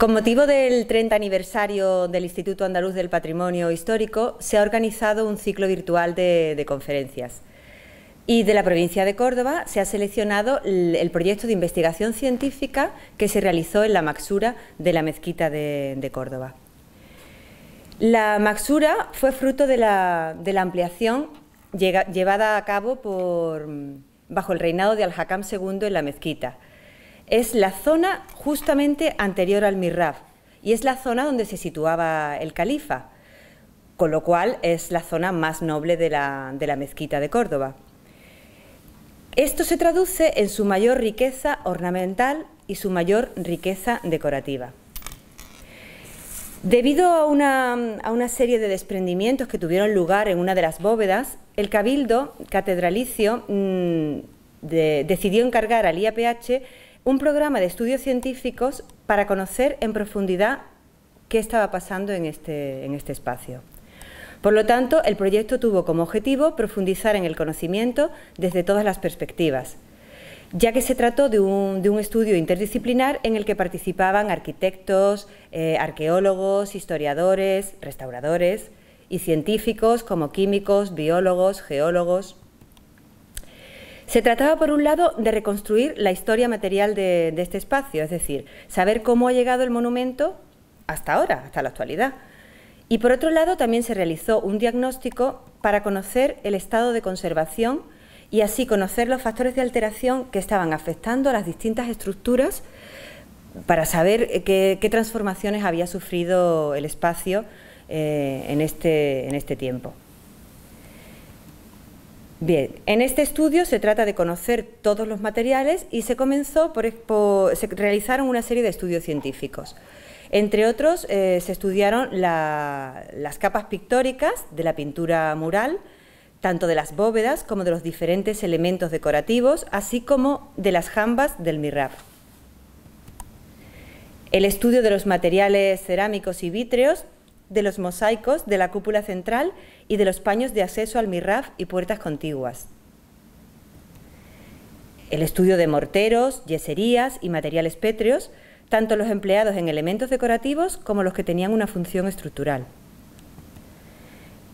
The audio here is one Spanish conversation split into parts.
Con motivo del 30 aniversario del Instituto Andaluz del Patrimonio Histórico, se ha organizado un ciclo virtual de, conferencias. Y de la provincia de Córdoba se ha seleccionado el, proyecto de investigación científica que se realizó en la Maxura de la Mezquita de, Córdoba. La Maxura fue fruto de la, ampliación llevada a cabo bajo el reinado de Al-Hakam II en la Mezquita, es la zona justamente anterior al Mirraf. y es la zona donde se situaba el califa, con lo cual es la zona más noble de la, mezquita de Córdoba. Esto se traduce en su mayor riqueza ornamental y su mayor riqueza decorativa. Debido a una, serie de desprendimientos que tuvieron lugar en una de las bóvedas, el cabildo catedralicio mm, decidió encargar al IAPH un programa de estudios científicos para conocer en profundidad qué estaba pasando este, en este, espacio. Por lo tanto, el proyecto tuvo como objetivo profundizar en el conocimiento desde todas las perspectivas, ya que se trató de un, estudio interdisciplinar en el que participaban arquitectos, eh, arqueólogos, historiadores, restauradores y científicos como químicos, biólogos, geólogos. Se trataba, por un lado, de reconstruir la historia material de, este espacio, es decir, saber cómo ha llegado el monumento hasta ahora, hasta la actualidad. Y por otro lado, también se realizó un diagnóstico para conocer el estado de conservación y así conocer los factores de alteración que estaban afectando a las distintas estructuras para saber eh, qué, transformaciones había sufrido el espacio eh, este, en este tiempo. Bien, en este estudio se trata de conocer todos los materiales y se comenzó por, se realizaron una serie de estudios científicos. Entre otros, eh, se estudiaron las capas pictóricas de la pintura mural, tanto de las bóvedas como de los diferentes elementos decorativos, así como de las jambas del mirab. El estudio de los materiales cerámicos y vítreos de los mosaicos de la cúpula central y de los paños de acceso al mirraf y puertas contiguas. El estudio de morteros, yeserías y materiales pétreos, tanto los empleados en elementos decorativos como los que tenían una función estructural.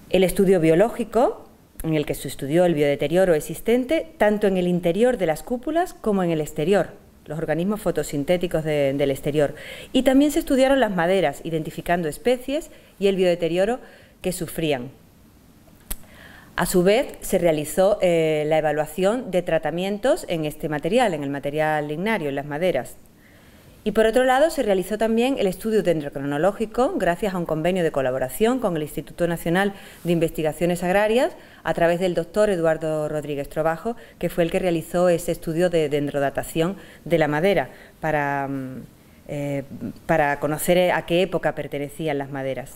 El estudio biológico, en el que se estudió el biodeterioro existente tanto en el interior de las cúpulas como en el exterior, los organismos fotosintéticos del exterior. Y también se estudiaron las maderas, identificando especies y el biodeterioro que sufrían. A su vez, se realizó eh, la evaluación de tratamientos en este material, en el material lignario, en las maderas. Y por otro lado, se realizó también el estudio dendrocronológico gracias a un convenio de colaboración con el Instituto Nacional de Investigaciones Agrarias a través del doctor Eduardo Rodríguez Trabajo, que fue el que realizó ese estudio de dendrodatación de la madera para, mm, eh, para conocer a qué época pertenecían las maderas.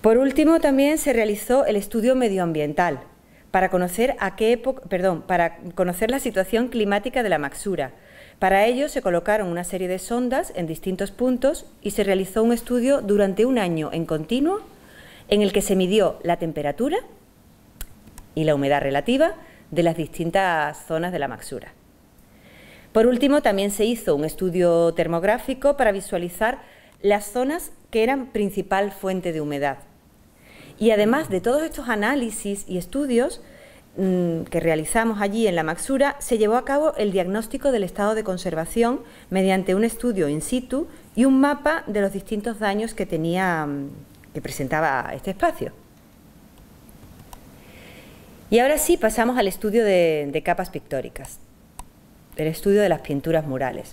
Por último, también se realizó el estudio medioambiental para conocer a qué época, perdón, para conocer la situación climática de la maxura para ello se colocaron una serie de sondas en distintos puntos y se realizó un estudio durante un año en continuo en el que se midió la temperatura y la humedad relativa de las distintas zonas de la maxura. Por último, también se hizo un estudio termográfico para visualizar las zonas que eran principal fuente de humedad. Y además de todos estos análisis y estudios, Mm, que realizamos allí en la Maxura, se llevó a cabo el diagnóstico del estado de conservación mediante un estudio in situ y un mapa de los distintos daños que tenía mm, que presentaba este espacio. Y ahora sí pasamos al estudio de, capas pictóricas, el estudio de las pinturas murales.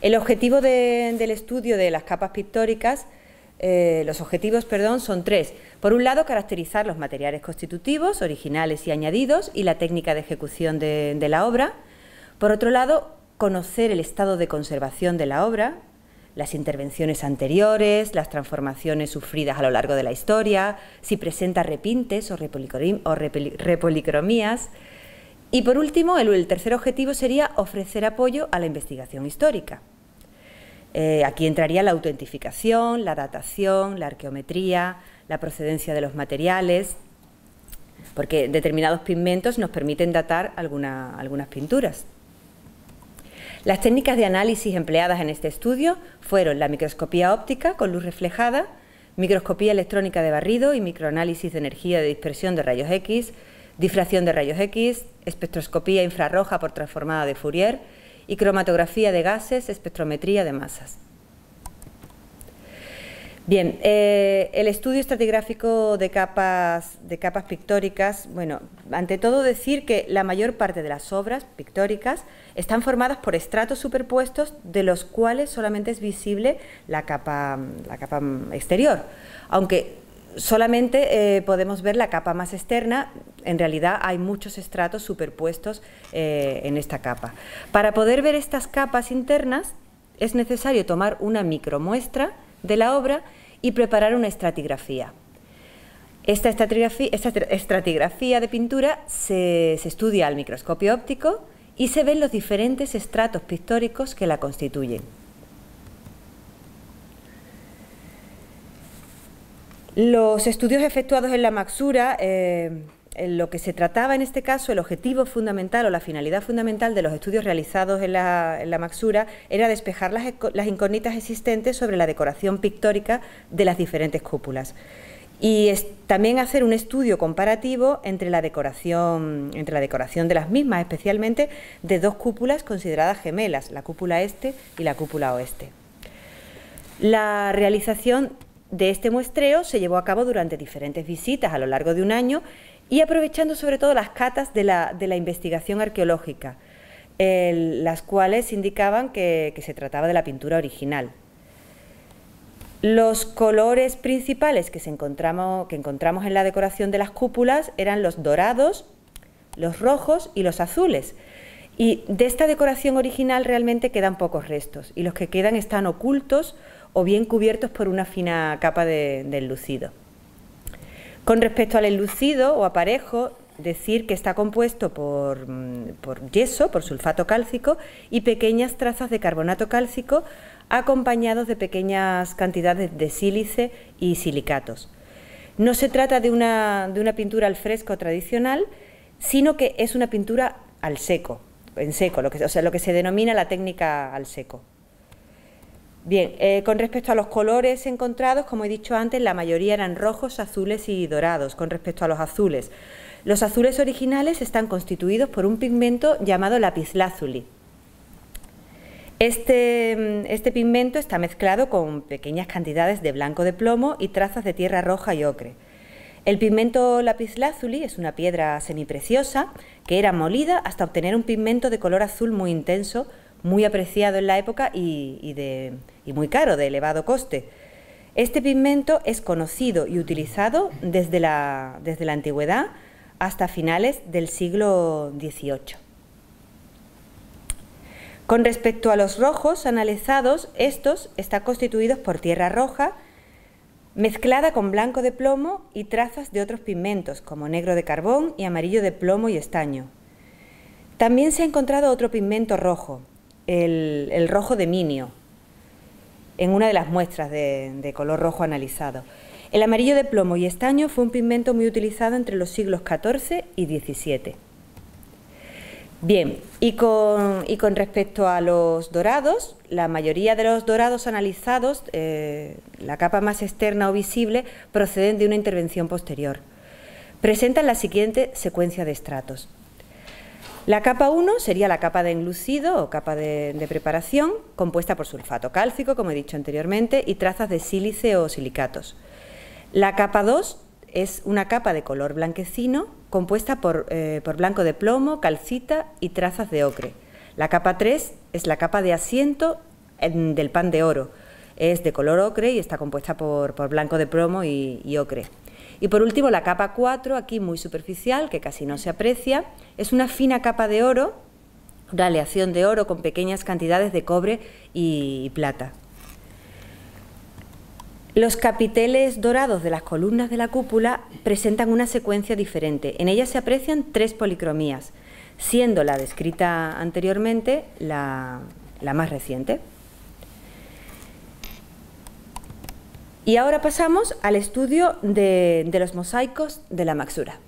El objetivo del estudio de las capas pictóricas eh, los objetivos son tres. Por un lado, caracterizar los materiales constitutivos, originales y añadidos, y la técnica de ejecución de, la obra. Por otro lado, conocer el estado de conservación de la obra, las intervenciones anteriores, las transformaciones sufridas a lo largo de la historia, si presenta repintes o, repolicromías. Y por último, el tercer objetivo sería ofrecer apoyo a la investigación histórica. Eh, aquí entraría la autentificación, la datación, la arqueometría, la procedencia de los materiales, porque determinados pigmentos nos permiten datar algunas pinturas. Las técnicas de análisis empleadas en este estudio fueron la microscopía óptica con luz reflejada, microscopía electrónica de barrido y microanálisis de energía de dispersión de rayos X, difracción de rayos X, espectroscopía infrarroja por transformada de Fourier, y cromatografía de gases, espectrometría de masas. Bien, eh, el estudio estratigráfico de capas, de capas pictóricas, bueno, ante todo decir que la mayor parte de las obras pictóricas están formadas por estratos superpuestos de los cuales solamente es visible la capa, la capa exterior, aunque solamente eh, podemos ver la capa más externa, en realidad hay muchos estratos superpuestos eh, en esta capa. Para poder ver estas capas internas es necesario tomar una micromuestra de la obra y preparar una estratigrafía. Esta estratigrafía, de pintura se estudia al microscopio óptico y se ven los diferentes estratos pictóricos que la constituyen. Los estudios efectuados en la Maxura, eh, en lo que se trataba en este caso, el objetivo fundamental o la finalidad fundamental de los estudios realizados en la, Maxura era despejar las, las incógnitas existentes sobre la decoración pictórica de las diferentes cúpulas y también hacer un estudio comparativo entre la decoración entre la decoración de las mismas, especialmente de dos cúpulas consideradas gemelas, la cúpula este y la cúpula oeste. La realización de este muestreo se llevó a cabo durante diferentes visitas a lo largo de un año y aprovechando sobre todo las catas de la, investigación arqueológica, las cuales indicaban que, que se trataba de la pintura original. Los colores principales que, encontramos, que encontramos en la decoración de las cúpulas eran los dorados, los rojos y los azules. Y de esta decoración original realmente quedan pocos restos y los que quedan están ocultos o bien cubiertos por una fina capa de, enlucido. Con respecto al enlucido o aparejo, decir que está compuesto mm, por, yeso, por sulfato cálcico y pequeñas trazas de carbonato cálcico acompañados de pequeñas cantidades de sílice y silicatos. No se trata de una, pintura al fresco tradicional, sino que es una pintura al seco, en seco, o sea, lo que se denomina la técnica al seco. Bien, eh, con respecto a los colores encontrados, como he dicho antes, la mayoría eran rojos, azules y dorados, con respecto a los azules. Los azules originales están constituidos por un pigmento llamado lapislázuli. Este, mm, este pigmento está mezclado con pequeñas cantidades de blanco de plomo y trazas de tierra roja y ocre. El pigmento lapislázuli es una piedra semipreciosa que era molida hasta obtener un pigmento de color azul muy intenso, muy apreciado en la época y de y muy caro, de elevado coste. Este pigmento es conocido y utilizado desde la, desde la antigüedad hasta finales del siglo XVIII. Con respecto a los rojos analizados, estos están constituidos por tierra roja, mezclada con blanco de plomo y trazas de otros pigmentos, como negro de carbón y amarillo de plomo y estaño. También se ha encontrado otro pigmento rojo, el, el rojo de minio, en una de las muestras de, color rojo analizado. El amarillo de plomo y estaño fue un pigmento muy utilizado entre los siglos XIV y XVII. Bien, y con, respecto a los dorados, la mayoría de los dorados analizados, eh, la capa más externa o visible, proceden de una intervención posterior. Presentan la siguiente secuencia de estratos. La capa 1 sería la capa de enlucido o capa de, preparación, compuesta por sulfato cálcico, como he dicho anteriormente, y trazas de sílice o silicatos. La capa 2 es una capa de color blanquecino, compuesta eh, por, blanco de plomo, calcita y trazas de ocre. La capa 3 es la capa de asiento del pan de oro. Es de color ocre y está compuesta por, blanco de plomo y ocre. Y por último, la capa 4, aquí muy superficial, que casi no se aprecia, es una fina capa de oro, una aleación de oro con pequeñas cantidades de cobre y plata. Los capiteles dorados de las columnas de la cúpula presentan una secuencia diferente. En ellas se aprecian tres policromías, siendo la descrita anteriormente la, la más reciente. Y ahora pasamos al estudio de, los mosaicos de la Maxura.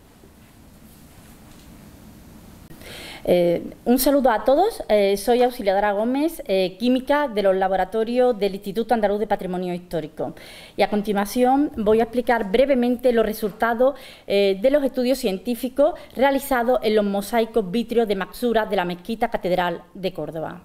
Eh, un saludo a todos. Eh, soy Auxiliadora Gómez, eh, química de los laboratorios del Instituto Andaluz de Patrimonio Histórico. Y a continuación voy a explicar brevemente los resultados de los estudios científicos realizados en los mosaicos vitrios de Maxura de la Mezquita Catedral de Córdoba.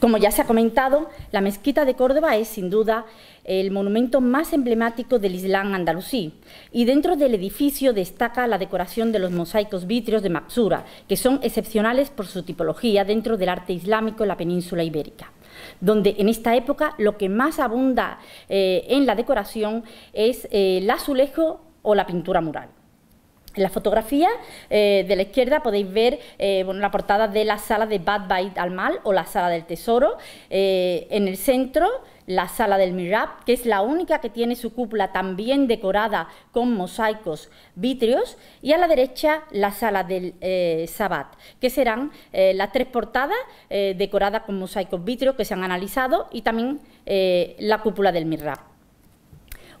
Como ya se ha comentado, la mezquita de Córdoba es sin duda el monumento más emblemático del Islam andalusí y dentro del edificio destaca la decoración de los mosaicos vitrios de Maxura, que son excepcionales por su tipología dentro del arte islámico en la península ibérica donde en esta época lo que más abunda eh, en la decoración es eh, el azulejo o la pintura mural. En la fotografía eh, de la izquierda podéis ver eh, la portada de la sala de Bad Bait al Mal o la sala del tesoro. Eh, en el centro, la sala del Mirab, que es la única que tiene su cúpula también decorada con mosaicos vítreos. Y a la derecha, la sala del Sabbat, que serán las tres portadas decoradas con mosaicos vítreos que se han analizado y también la cúpula del Mirab.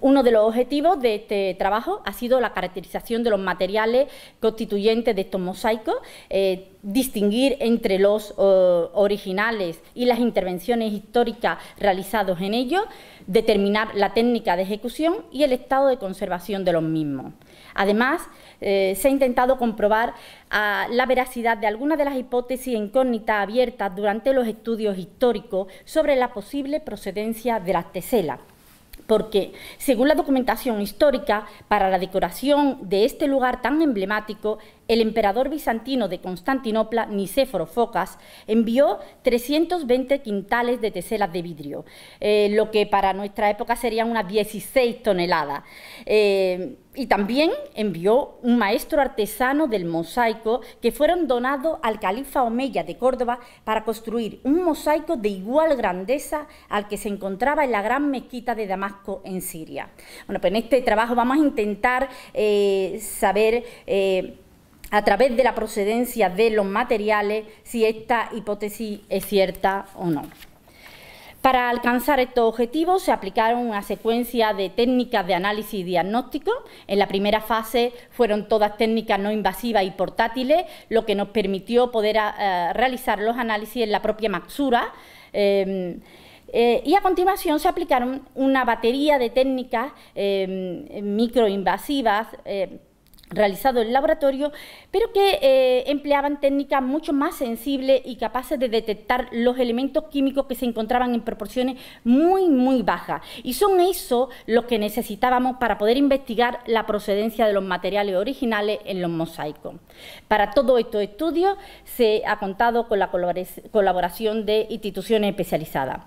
Uno de los objetivos de este trabajo ha sido la caracterización de los materiales constituyentes de estos mosaicos, eh, distinguir entre los eh, originales y las intervenciones históricas realizadas en ellos, determinar la técnica de ejecución y el estado de conservación de los mismos. Además, eh, se ha intentado comprobar ah, la veracidad de algunas de las hipótesis incógnitas abiertas durante los estudios históricos sobre la posible procedencia de las teselas porque según la documentación histórica, para la decoración de este lugar tan emblemático el emperador bizantino de Constantinopla, Nicéforo Focas, envió 320 quintales de teselas de vidrio, eh, lo que para nuestra época serían unas 16 toneladas. Eh, y también envió un maestro artesano del mosaico que fueron donados al califa Omeya de Córdoba para construir un mosaico de igual grandeza al que se encontraba en la gran mezquita de Damasco en Siria. Bueno, pues en este trabajo vamos a intentar eh, saber a través de la procedencia de los materiales si esta hipótesis es cierta o no. Para alcanzar estos objetivos se aplicaron una secuencia de técnicas de análisis y diagnóstico. En la primera fase fueron todas técnicas no invasivas y portátiles, lo que nos permitió poder eh, realizar los análisis en la propia Maxura. Em, eh, y a continuación se aplicaron una batería de técnicas em, microinvasivas eh, realizado en laboratorio, pero que eh, empleaban técnicas mucho más sensibles y capaces de detectar los elementos químicos que se encontraban en proporciones muy, muy bajas. Y son eso lo que necesitábamos para poder investigar la procedencia de los materiales originales en los mosaicos. Para todos estos estudios se ha contado con la colaboración de instituciones especializadas.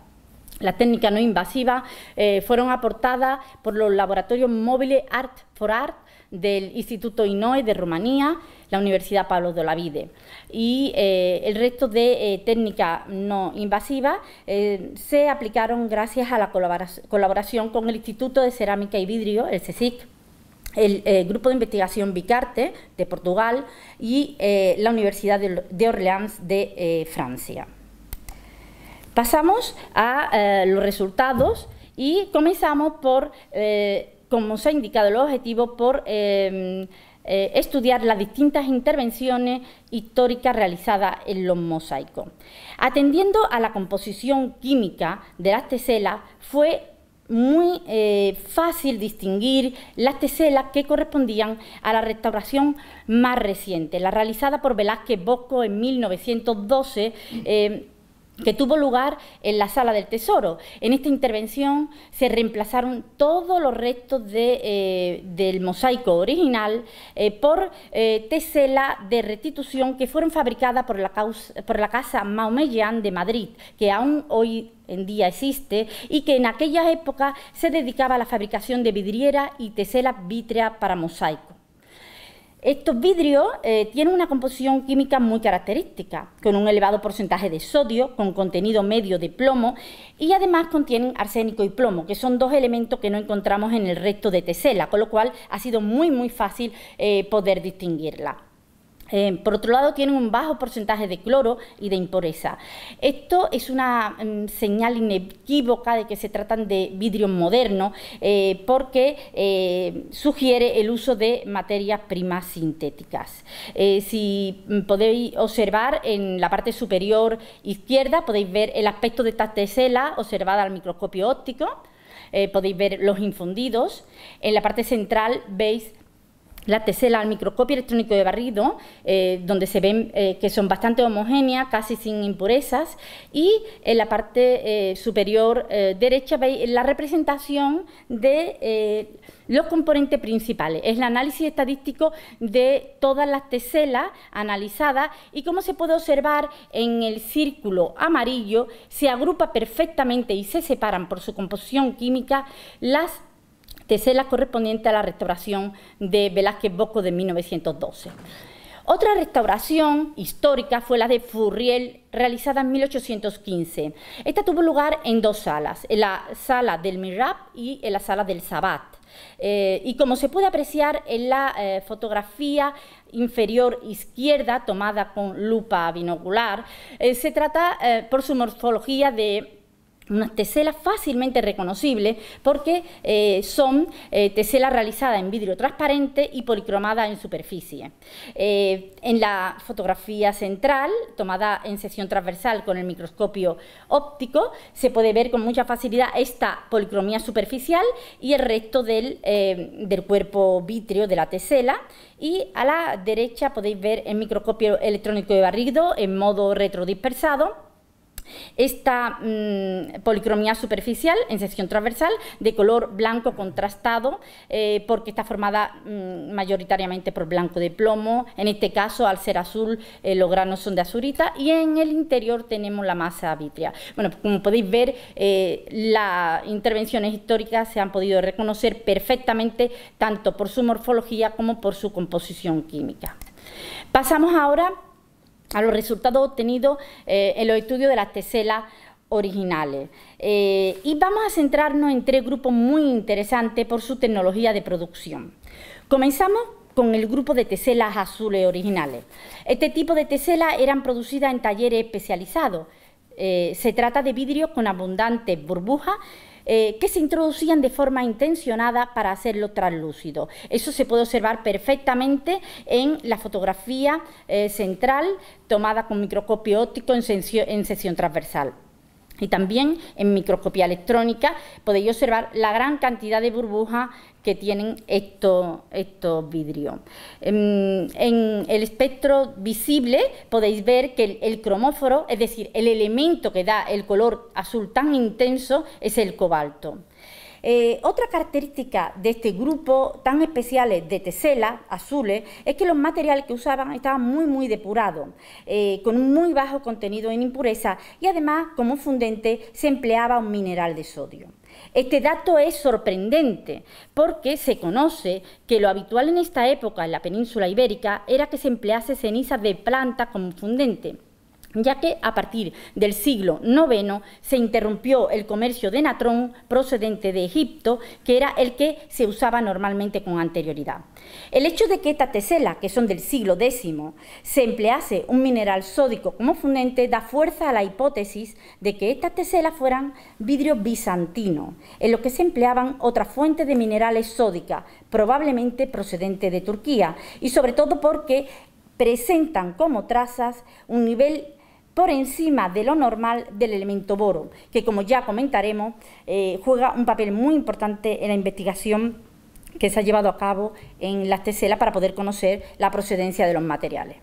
Las técnicas no invasivas eh, fueron aportadas por los laboratorios móviles Art for Art del Instituto INOE de Rumanía, la Universidad Pablo de Olavide. Y eh, el resto de eh, técnicas no invasivas eh, se aplicaron gracias a la colaboración con el Instituto de Cerámica y Vidrio, el CSIC, el grupo de investigación Vicarte de Portugal y la Universidad de, Orleans de Francia. Pasamos a los resultados y comenzamos por como se ha indicado, el objetivo por em, eh, estudiar las distintas intervenciones históricas realizadas en los mosaicos. Atendiendo a la composición química de las teselas, fue muy eh, fácil distinguir las teselas que correspondían a la restauración más reciente, la realizada por Velázquez Bosco en 1912, que tuvo lugar en la sala del Tesoro. En esta intervención se reemplazaron todos los restos eh, del mosaico original eh, por eh, tesela de restitución que fueron fabricadas por la, Casa Maumellán de Madrid, que aún hoy en día existe y que en aquellas épocas se dedicaba a la fabricación de vidriera y tesela vítrea para mosaico. Estos vidrios eh, tienen una composición química muy característica, con un elevado porcentaje de sodio, con contenido medio de plomo y además contienen arsénico y plomo, que son dos elementos que no encontramos en el resto de tesela, con lo cual ha sido muy muy fácil eh, poder distinguirla. Eh, por otro lado, tienen un bajo porcentaje de cloro y de impureza. Esto es una mm, señal inequívoca de que se tratan de vidrio modernos eh, porque eh, sugiere el uso de materias primas sintéticas. si podéis observar en la parte superior izquierda, podéis ver el aspecto de esta tesela observada al microscopio óptico. podéis ver los infundidos. En la parte central veis la tesela al microscopio electrónico de barrido, eh, donde se ven eh, que son bastante homogéneas, casi sin impurezas, y en la parte eh, superior derecha veis la representación de los componentes principales. Es el análisis estadístico de todas las teselas analizadas y como se puede observar en el círculo amarillo, se agrupa perfectamente y se separan por su composición química las la correspondiente a la restauración de Velázquez Bosco de 1912. Otra restauración histórica fue la de Furriel, realizada en 1815. Esta tuvo lugar en dos salas, en la sala del Mirab y en la sala del Sabat. Eh, y como se puede apreciar en la eh, fotografía inferior izquierda, tomada con lupa binocular, eh, se trata por su morfología de unas teselas fácilmente reconocibles porque eh, son eh, teselas realizadas en vidrio transparente y policromadas en superficie. Eh, en la fotografía central, tomada en sesión transversal con el microscopio óptico, se puede ver con mucha facilidad esta policromía superficial y el resto del, cuerpo vitreo de la tesela. Y a la derecha podéis ver el microscopio electrónico de barrido en modo retrodispersado esta mm, policromía superficial en sección transversal de color blanco contrastado eh, porque está formada mm, mayoritariamente por blanco de plomo, en este caso al ser azul eh, los granos son de azurita y en el interior tenemos la masa vítrea. Bueno, como podéis ver eh, las intervenciones históricas se han podido reconocer perfectamente tanto por su morfología como por su composición química. Pasamos ahora a los resultados obtenidos eh, en los estudios de las teselas originales. Eh, y vamos a centrarnos en tres grupos muy interesantes por su tecnología de producción. Comenzamos con el grupo de teselas azules originales. Este tipo de teselas eran producidas en talleres especializados. Eh, se trata de vidrios con abundantes burbujas eh, que se introducían de forma intencionada para hacerlo translúcido. Eso se puede observar perfectamente en la fotografía eh, central tomada con microscopio óptico en, en sesión transversal. Y también en microscopía electrónica podéis observar la gran cantidad de burbujas que tienen estos, vidrios. Em, en, el espectro visible podéis ver que el, cromóforo, es decir, el elemento que da el color azul tan intenso, es el cobalto. Eh, otra característica de este grupo tan especial de tesela azules es que los materiales que usaban estaban muy muy depurados, eh, con un muy bajo contenido en impureza y además como fundente se empleaba un mineral de sodio. Este dato es sorprendente porque se conoce que lo habitual en esta época en la península ibérica era que se emplease ceniza de planta como fundente ya que a partir del siglo IX se interrumpió el comercio de natrón procedente de Egipto, que era el que se usaba normalmente con anterioridad. El hecho de que estas teselas, que son del siglo X, se emplease un mineral sódico como fundente da fuerza a la hipótesis de que estas teselas fueran vidrio bizantino, en lo que se empleaban otras fuentes de minerales sódicas, probablemente procedente de Turquía, y sobre todo porque presentan como trazas un nivel por encima de lo normal del elemento boro, que como ya comentaremos, eh, juega un papel muy importante en la investigación que se ha llevado a cabo en las teselas para poder conocer la procedencia de los materiales.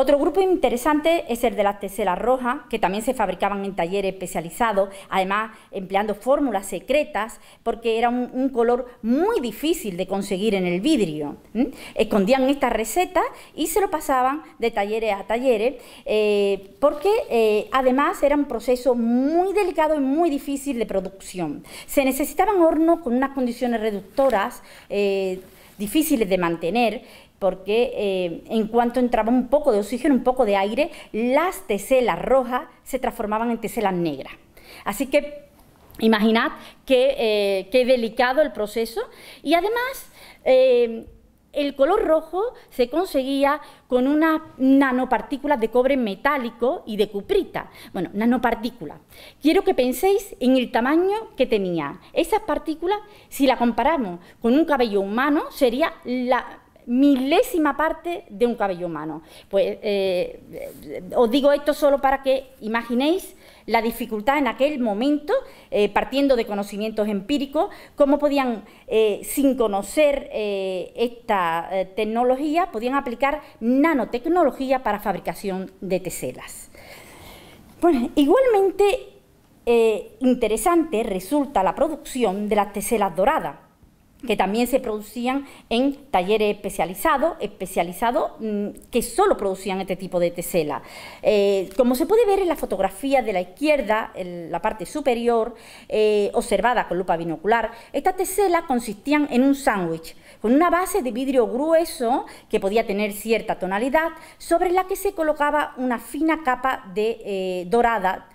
Otro grupo interesante es el de las teselas rojas, que también se fabricaban en talleres especializados, además empleando fórmulas secretas, porque era un, color muy difícil de conseguir en el vidrio. Escondían estas recetas y se lo pasaban de talleres a talleres, eh, porque eh, además era un proceso muy delicado y muy difícil de producción. Se necesitaban hornos con unas condiciones reductoras. Eh, difíciles de mantener porque eh, en cuanto entraba un poco de oxígeno, un poco de aire, las teselas rojas se transformaban en teselas negras. Así que imaginad qué, eh, delicado el proceso y además... Eh, el color rojo se conseguía con unas nanopartículas de cobre metálico y de cuprita. Bueno, nanopartículas. Quiero que penséis en el tamaño que tenía. Esas partículas, si la comparamos con un cabello humano, sería la milésima parte de un cabello humano. Pues eh, os digo esto solo para que imaginéis la dificultad en aquel momento, eh, partiendo de conocimientos empíricos, cómo podían, eh, sin conocer esta tecnología, podían aplicar nanotecnología para fabricación de teselas. igualmente interesante resulta la producción de las teselas doradas que también se producían en talleres especializados, especializados mm, que solo producían este tipo de tesela. Eh, como se puede ver en la fotografía de la izquierda, en la parte superior, eh, observada con lupa binocular, estas teselas consistían en un sándwich con una base de vidrio grueso que podía tener cierta tonalidad, sobre la que se colocaba una fina capa de eh, dorada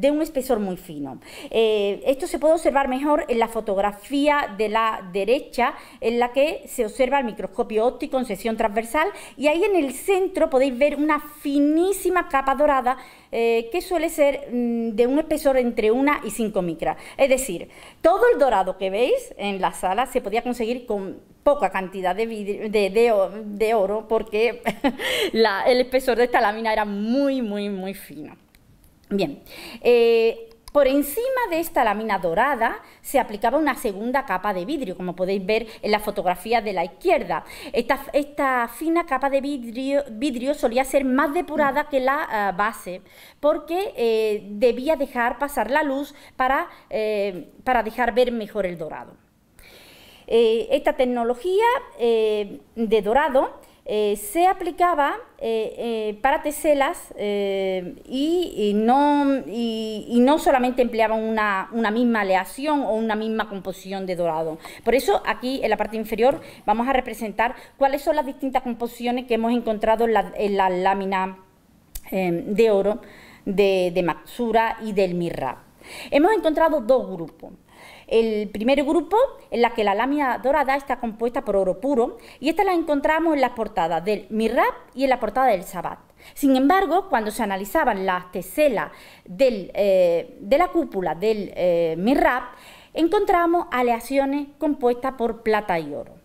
de un espesor muy fino. Eh, esto se puede observar mejor en la fotografía de la derecha, en la que se observa el microscopio óptico en sección transversal, y ahí en el centro podéis ver una finísima capa dorada eh, que suele ser mm, de un espesor entre 1 y 5 micras. Es decir, todo el dorado que veis en la sala se podía conseguir con poca cantidad de, de, oro porque el espesor de esta lámina era muy, muy, muy fino. Bien, eh, por encima de esta lámina dorada se aplicaba una segunda capa de vidrio, como podéis ver en la fotografía de la izquierda. Esta, fina capa de vidrio, solía ser más depurada que la eh, base, porque eh, debía dejar pasar la luz para, para dejar ver mejor el dorado. esta tecnología de dorado eh, se aplicaba eh, eh, para teselas y, no, solamente empleaban una, misma aleación o una misma composición de dorado. Por eso aquí en la parte inferior vamos a representar cuáles son las distintas composiciones que hemos encontrado en la, lámina de oro de, de Matsura y del Mirra. Hemos encontrado dos grupos. El primer grupo, en la que la lámina dorada está compuesta por oro puro, y esta la encontramos en las portadas del Mirab y en la portada del Sabbat. Sin embargo, cuando se analizaban las teselas eh, de la cúpula del eh, Mirab, encontramos aleaciones compuestas por plata y oro.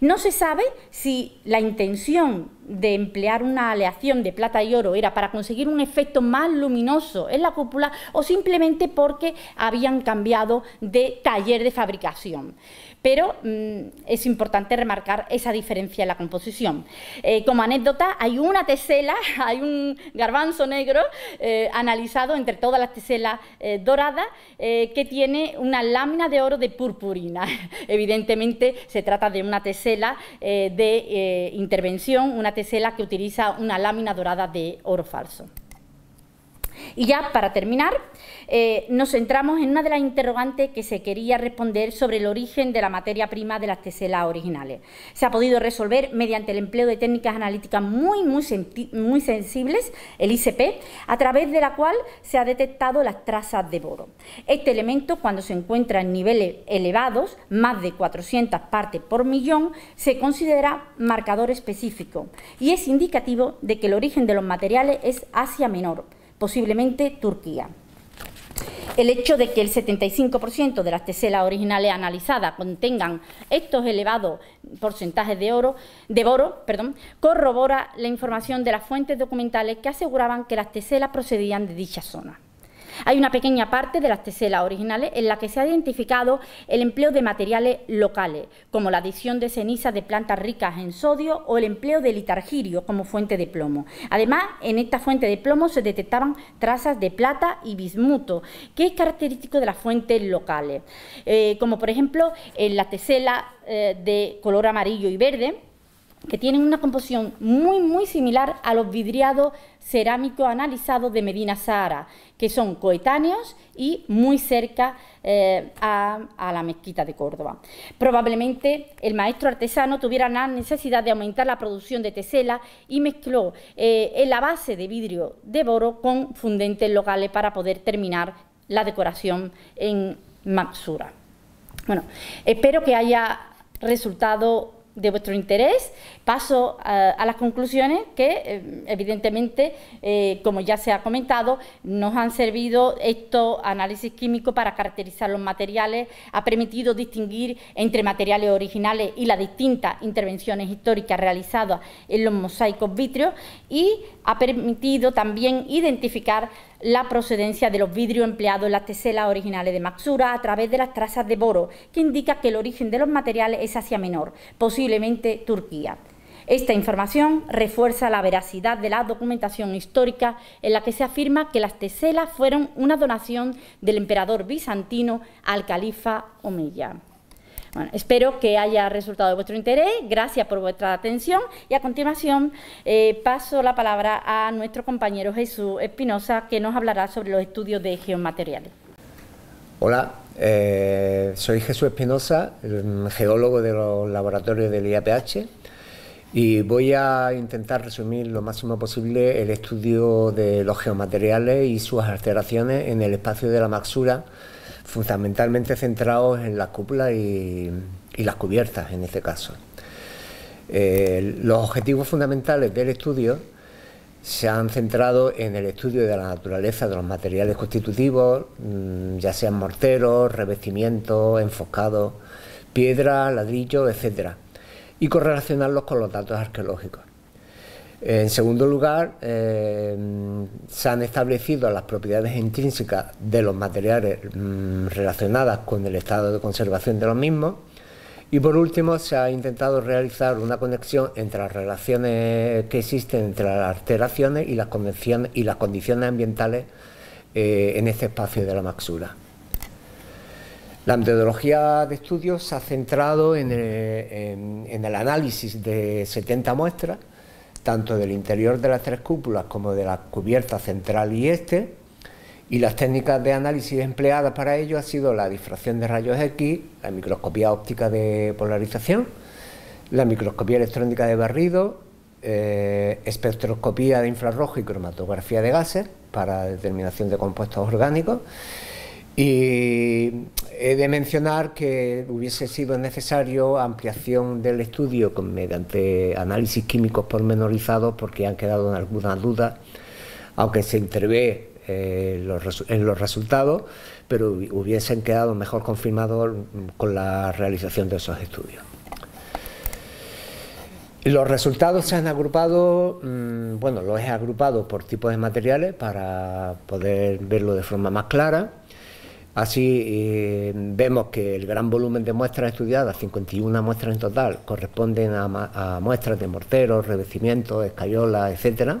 No se sabe si la intención de emplear una aleación de plata y oro era para conseguir un efecto más luminoso en la cúpula o simplemente porque habían cambiado de taller de fabricación pero mm, es importante remarcar esa diferencia en la composición. Eh, como anécdota, hay una tesela, hay un garbanzo negro eh, analizado entre todas las teselas eh, doradas que tiene una lámina de oro de purpurina. Evidentemente se trata de una tesela de intervención, una tesela que utiliza una lámina dorada de oro falso. Y ya para terminar, eh, nos centramos en una de las interrogantes que se quería responder sobre el origen de la materia prima de las teselas originales. Se ha podido resolver mediante el empleo de técnicas analíticas muy, sensibles, el ICP, a través de la cual se ha detectado las trazas de boro. Este elemento, cuando se encuentra en niveles elevados, más de 400 partes por millón, se considera marcador específico y es indicativo de que el origen de los materiales es Asia Menor posiblemente Turquía. El hecho de que el 75% de las teselas originales analizadas contengan estos elevados porcentajes de oro, de boro, perdón, corrobora la información de las fuentes documentales que aseguraban que las teselas procedían de dicha zona. Hay una pequeña parte de las teselas originales en la que se ha identificado el empleo de materiales locales, como la adición de cenizas de plantas ricas en sodio o el empleo de litargirio como fuente de plomo. Además, en esta fuente de plomo se detectaban trazas de plata y bismuto, que es característico de las fuentes locales, eh, como por ejemplo en la tesela eh, de color amarillo y verde, que tienen una composición muy muy similar a los vidriados cerámicos analizados de Medina Sahara, que son coetáneos y muy cerca eh, a, la mezquita de Córdoba. Probablemente el maestro artesano tuviera la necesidad de aumentar la producción de tesela y mezcló eh, en la base de vidrio de boro con fundentes locales para poder terminar la decoración en maxura. Bueno, espero que haya resultado de vuestro interés, paso a, las conclusiones que eh, evidentemente, eh, como ya se ha comentado, nos han servido estos análisis químicos para caracterizar los materiales, ha permitido distinguir entre materiales originales y las distintas intervenciones históricas realizadas en los mosaicos vitrios y ha permitido también identificar la procedencia de los vidrios empleados en las teselas originales de Maxura a través de las trazas de boro, que indica que el origen de los materiales es hacia Menor, posiblemente Turquía. Esta información refuerza la veracidad de la documentación histórica en la que se afirma que las teselas fueron una donación del emperador bizantino al califa Omeya espero que haya resultado de vuestro interés. Gracias por vuestra atención. Y a continuación eh, paso la palabra a nuestro compañero Jesús Espinosa, que nos hablará sobre los estudios de geomateriales. Hola, eh, soy Jesús Espinosa, geólogo de los laboratorios del IAPH. Y voy a intentar resumir lo máximo posible el estudio de los geomateriales y sus alteraciones en el espacio de la maxura fundamentalmente centrados en las cúpulas y, las cubiertas en este caso. Eh, los objetivos fundamentales del estudio se han centrado en el estudio de la naturaleza de los materiales constitutivos, mm, ya sean morteros, revestimientos, enfoscados, piedra, ladrillo, etc., y correlacionarlos con los datos arqueológicos. En segundo lugar, em, se han establecido las propiedades intrínsecas de los materiales mm, relacionadas con el estado de conservación de los mismos. Y por último, se ha intentado realizar una conexión entre las relaciones que existen entre las alteraciones y las condiciones, ambientales eh, en este espacio de la maxura. La metodología de estudio se ha centrado en el, eh, en el análisis de 70 muestras tanto del interior de las tres cúpulas como de la cubierta central y este, y las técnicas de análisis empleadas para ello ha sido la difracción de rayos X, la microscopía óptica de polarización, la microscopía electrónica de barrido, eh, espectroscopía de infrarrojo y cromatografía de gases para determinación de compuestos orgánicos y eh, he de mencionar que hubiese sido necesario ampliación del estudio mediante análisis químicos pormenorizados porque han quedado en algunas dudas, aunque se intervé eh, en los resultados, pero hubiesen quedado mejor confirmados con la realización de esos estudios. Los resultados se han agrupado, mm, bueno, los he agrupado por tipos de materiales para poder verlo de forma más clara Así eh, vemos que el gran volumen de muestras estudiadas, 51 muestras en total, corresponden a, muestras de morteros, revestimientos, escayolas, etcétera.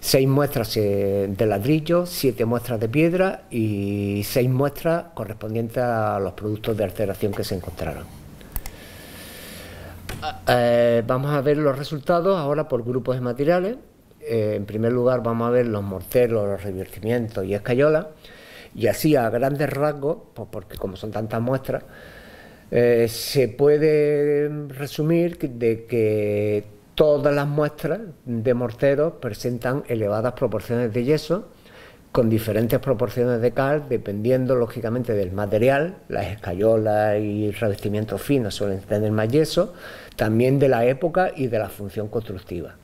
Seis muestras eh, de ladrillo, siete muestras de piedra y seis muestras correspondientes a los productos de alteración que se encontraron. Ah, eh, vamos a ver los resultados ahora por grupos de materiales. en primer lugar vamos a ver los morteros, los revestimientos y escayolas. Y así a grandes rasgos, pues porque como son tantas muestras, eh, se puede resumir de que todas las muestras de morteros presentan elevadas proporciones de yeso con diferentes proporciones de cal, dependiendo lógicamente del material. Las escayolas y revestimientos finos suelen tener más yeso, también de la época y de la función constructiva.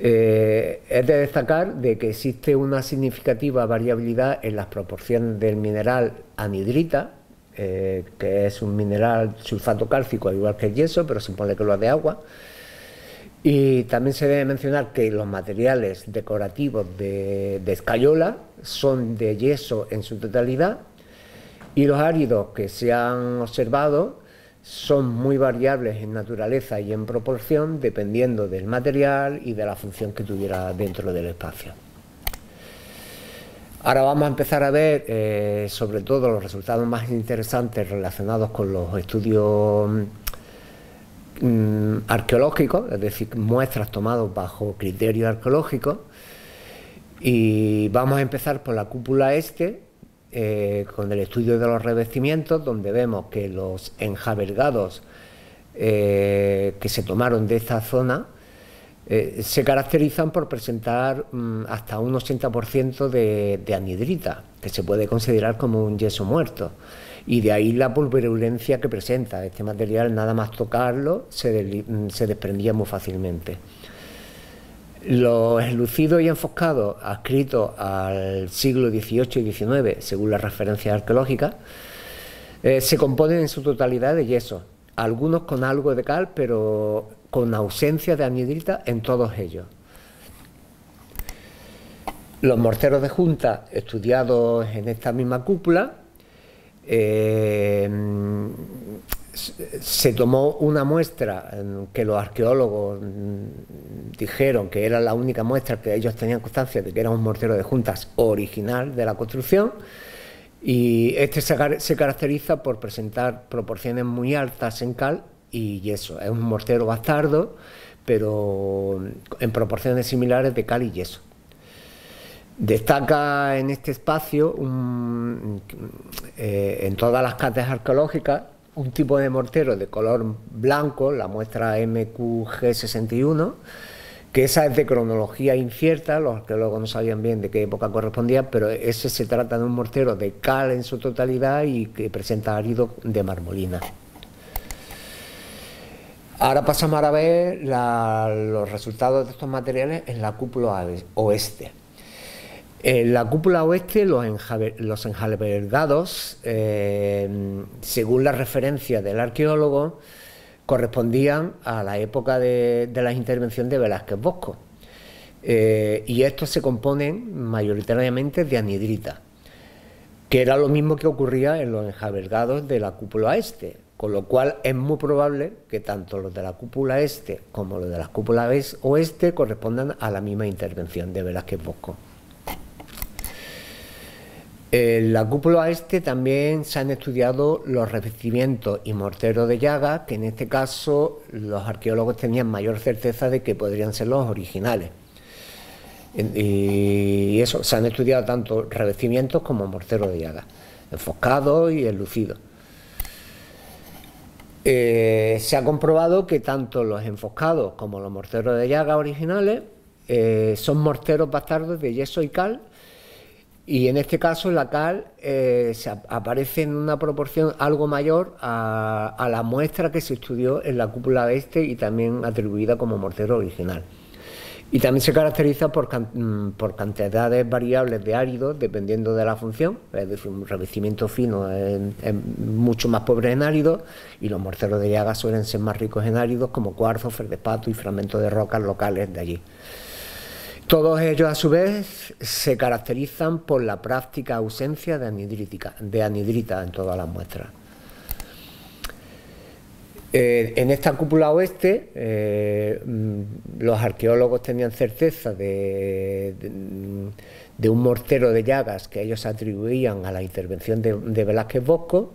Eh, es de destacar de que existe una significativa variabilidad en las proporciones del mineral anhidrita, eh, que es un mineral sulfato cálcico, igual que el yeso, pero se supone que lo de agua. Y también se debe mencionar que los materiales decorativos de, de escayola son de yeso en su totalidad y los áridos que se han observado son muy variables en naturaleza y en proporción dependiendo del material y de la función que tuviera dentro del espacio. Ahora vamos a empezar a ver eh, sobre todo los resultados más interesantes relacionados con los estudios mm, arqueológicos, es decir, muestras tomadas bajo criterio arqueológico. Y vamos a empezar por la cúpula este, eh, con el estudio de los revestimientos, donde vemos que los enjabergados eh, que se tomaron de esta zona eh, se caracterizan por presentar mm, hasta un 80% de, de, anhidrita, que se puede considerar como un yeso muerto. Y de ahí la pulverulencia que presenta. Este material, nada más tocarlo, se, mm, se desprendía muy fácilmente. Los lucidos y enfoscados adscritos al siglo XVIII y XIX, según las referencias arqueológicas, eh, se componen en su totalidad de yeso, algunos con algo de cal, pero con ausencia de anhidrita en todos ellos. Los morteros de junta, estudiados en esta misma cúpula, eh, se tomó una muestra que los arqueólogos mm, dijeron que era la única muestra que ellos tenían constancia de que era un mortero de juntas original de la construcción y este se, caracteriza por presentar proporciones muy altas en cal y yeso. Es un mortero bastardo, pero en proporciones similares de cal y yeso. Destaca en este espacio, eh, en todas las cátedras arqueológicas, un tipo de mortero de color blanco, la muestra MQG61, que esa es de cronología incierta, los arqueólogos no sabían bien de qué época correspondía, pero ese se trata de un mortero de cal en su totalidad y que presenta árido de marmolina. Ahora pasamos a ver los resultados de estos materiales en la cúpula oeste. En eh, la cúpula oeste, los, los enjalbergados, eh, según la referencia del arqueólogo, correspondían a la época de, la intervención de Velázquez Bosco. Eh, y estos se componen mayoritariamente de anhidrita, que era lo mismo que ocurría en los enjalbergados de la cúpula este, con lo cual es muy probable que tanto los de la cúpula este como los de la cúpula oeste correspondan a la misma intervención de Velázquez Bosco. En eh, la cúpula este también se han estudiado los revestimientos y morteros de llaga... que en este caso los arqueólogos tenían mayor certeza de que podrían ser los originales. Y eso, se han estudiado tanto revestimientos como morteros de llaga, enfoscados y enlucidos. Eh, se ha comprobado que tanto los enfoscados como los morteros de llaga originales eh, son morteros bastardos de yeso y cal y en este caso la cal eh, se aparece en una proporción algo mayor a, la muestra que se estudió en la cúpula este y también atribuida como mortero original. Y también se caracteriza por, mm, cantidades variables de áridos dependiendo de la función, es decir, un revestimiento fino es, mucho más pobre en áridos y los morteros de llaga suelen ser más ricos en áridos como cuarzo, feldespato y fragmentos de rocas locales de allí. Todos ellos, a su vez, se caracterizan por la práctica ausencia de, anidrítica, de anidrita en todas las muestras. Eh, en esta cúpula oeste, eh, mm, los arqueólogos tenían certeza mm, de, un mortero de llagas que ellos atribuían a la intervención de, Velázquez Bosco,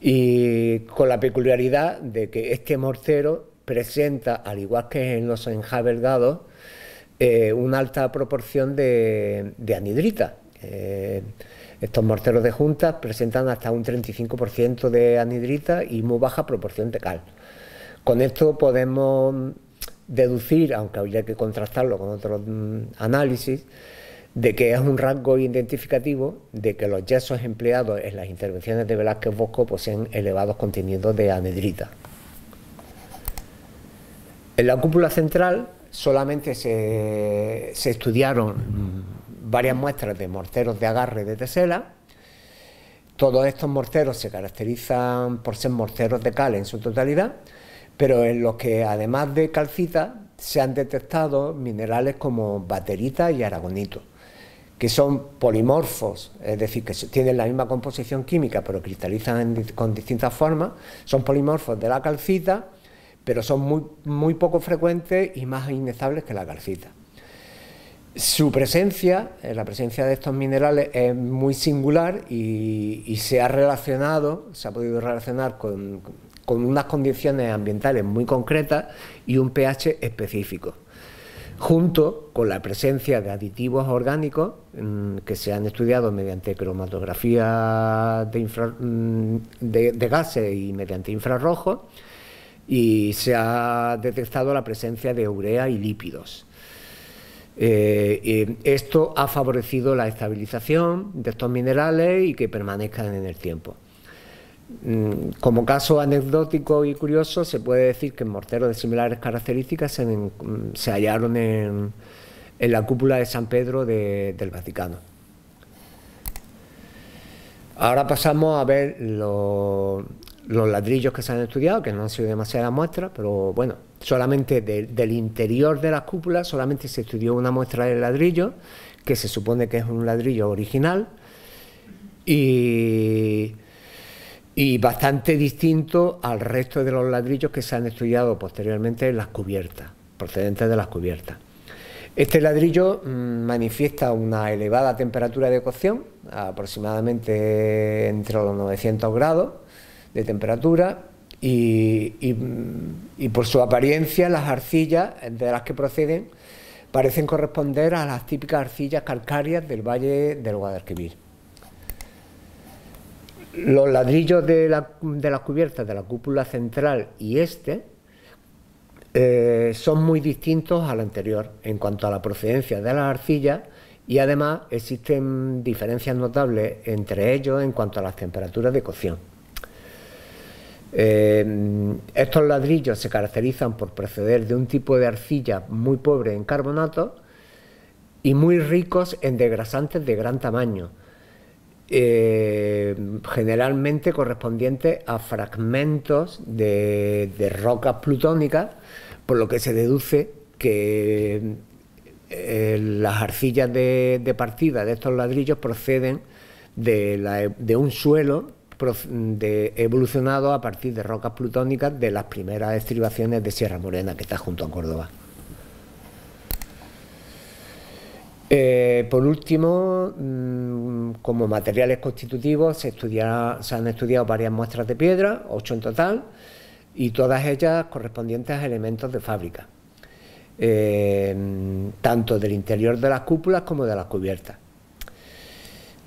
y con la peculiaridad de que este mortero presenta, al igual que en los enjabergados, eh, una alta proporción de, anidrita... Eh, estos morteros de juntas presentan hasta un 35% de anidrita... y muy baja proporción de cal. Con esto podemos deducir, aunque habría que contrastarlo con otros mm, análisis, de que es un rasgo identificativo de que los yesos empleados en las intervenciones de Velázquez Bosco poseen pues, elevados contenidos de anidrita. En la cúpula central solamente se, estudiaron varias muestras de morteros de agarre de tesela. Todos estos morteros se caracterizan por ser morteros de cal en su totalidad, pero en los que además de calcita se han detectado minerales como baterita y aragonito, que son polimorfos, es decir, que tienen la misma composición química pero cristalizan con distintas formas, son polimorfos de la calcita pero son muy, poco frecuentes y más inestables que la calcita. Su presencia, eh, la presencia de estos minerales es muy singular y, se ha relacionado, se ha podido relacionar con, unas condiciones ambientales muy concretas y un pH específico junto con la presencia de aditivos orgánicos mm, que se han estudiado mediante cromatografía de, mm, de gases y mediante infrarrojos, y se ha detectado la presencia de urea y lípidos. Eh, esto ha favorecido la estabilización de estos minerales y que permanezcan en el tiempo. Mm, como caso anecdótico y curioso, se puede decir que morteros de similares características se, mm, hallaron en, la cúpula de San Pedro del Vaticano. Ahora pasamos a ver lo, los ladrillos que se han estudiado, que no han sido demasiadas muestras, pero bueno, solamente del interior de las cúpulas, solamente se estudió una muestra de ladrillo, que se supone que es un ladrillo original, y, bastante distinto al resto de los ladrillos que se han estudiado posteriormente en las cubiertas, procedentes de las cubiertas. Este ladrillo mm, manifiesta una elevada temperatura de cocción, aproximadamente entre los 900 grados, de temperatura y, por su apariencia las arcillas de las que proceden parecen corresponder a las típicas arcillas calcáreas del valle del Guadalquivir. Los ladrillos de, las cubiertas de la cúpula central y este eh, son muy distintos al anterior en cuanto a la procedencia de las arcillas y además existen diferencias notables entre ellos en cuanto a las temperaturas de cocción. Eh, estos ladrillos se caracterizan por proceder de un tipo de arcilla muy pobre en carbonato y muy ricos en desgrasantes de gran tamaño, eh, generalmente correspondientes a fragmentos de, rocas plutónicas, por lo que se deduce que eh, las arcillas de, partida de estos ladrillos proceden de e, un suelo de, evolucionado a partir de rocas plutónicas de las primeras estribaciones de Sierra Morena, que está junto a Córdoba. Eh, por último, mm, como materiales constitutivos, se, han estudiado varias muestras de piedra, ocho en total, y todas ellas correspondientes a elementos de fábrica, eh, tanto del interior de las cúpulas como de las cubiertas.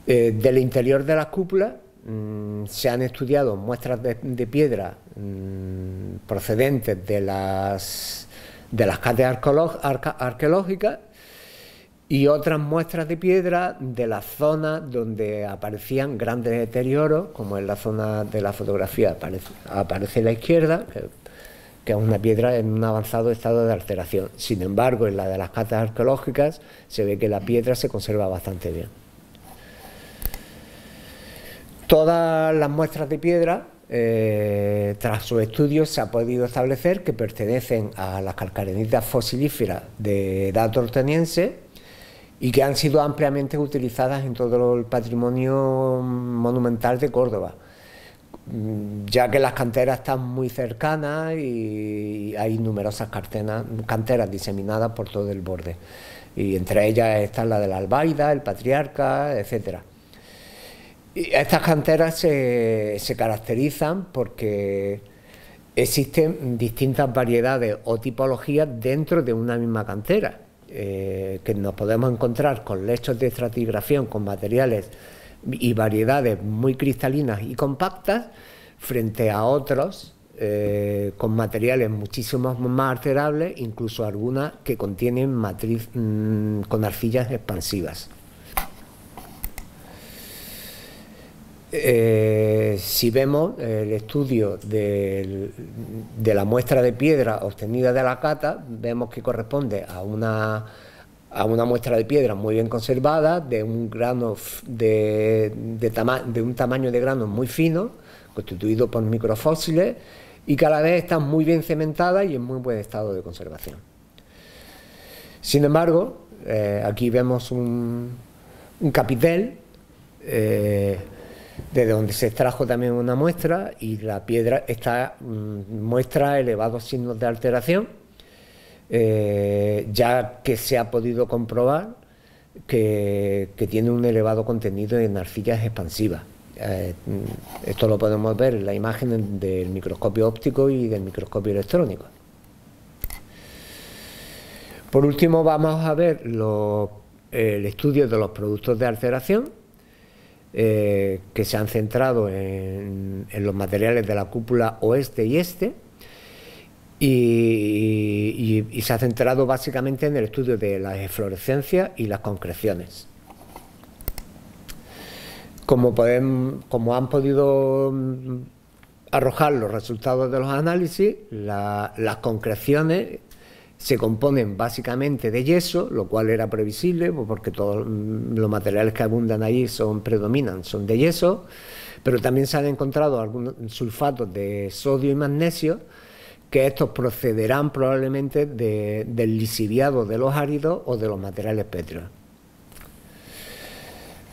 Eh, del interior de las cúpulas Mm, se han estudiado muestras de, piedra mm, procedentes de las, de las arqueológicas y otras muestras de piedra de la zona donde aparecían grandes deterioros, como en la zona de la fotografía aparece, aparece a la izquierda, que, es una piedra en un avanzado estado de alteración. Sin embargo, en la de las catas arqueológicas se ve que la piedra se conserva bastante bien. Todas las muestras de piedra, eh, tras su estudio, se ha podido establecer que pertenecen a las calcarenitas fosilíferas de edad torteniense y que han sido ampliamente utilizadas en todo el patrimonio monumental de Córdoba, mm, ya que las canteras están muy cercanas y hay numerosas canteras diseminadas por todo el borde, y entre ellas están la de la Albaida, el Patriarca, etcétera estas canteras se, caracterizan porque existen distintas variedades o tipologías dentro de una misma cantera, eh, que nos podemos encontrar con lechos de estratigrafía con materiales y variedades muy cristalinas y compactas, frente a otros eh, con materiales muchísimo más alterables, incluso algunas que contienen matriz mm, con arcillas expansivas. Eh, si vemos el estudio de, la muestra de piedra obtenida de la cata, vemos que corresponde a una, muestra de piedra muy bien conservada, de un, grano de, tamaño de grano muy fino, constituido por microfósiles, y que a la vez está muy bien cementada y en muy buen estado de conservación. Sin embargo, eh, aquí vemos un, capitel. Eh, de donde se extrajo también una muestra y la piedra está mm, muestra elevados signos de alteración, eh, ya que se ha podido comprobar que, tiene un elevado contenido en arcillas expansivas. Eh, esto lo podemos ver en la imagen del microscopio óptico y del microscopio electrónico. Por último vamos a ver los, el estudio de los productos de alteración eh, que se han centrado en, los materiales de la cúpula oeste y este, y, se ha centrado básicamente en el estudio de las eflorescencias y las concreciones. Como, pueden, como han podido mm, arrojar los resultados de los análisis, las concreciones se componen básicamente de yeso, lo cual era previsible pues, porque todos los materiales que abundan allí son predominan, son de yeso, pero también se han encontrado algunos sulfatos de sodio y magnesio que estos procederán probablemente del lisiviado de los áridos o de los materiales pétreos.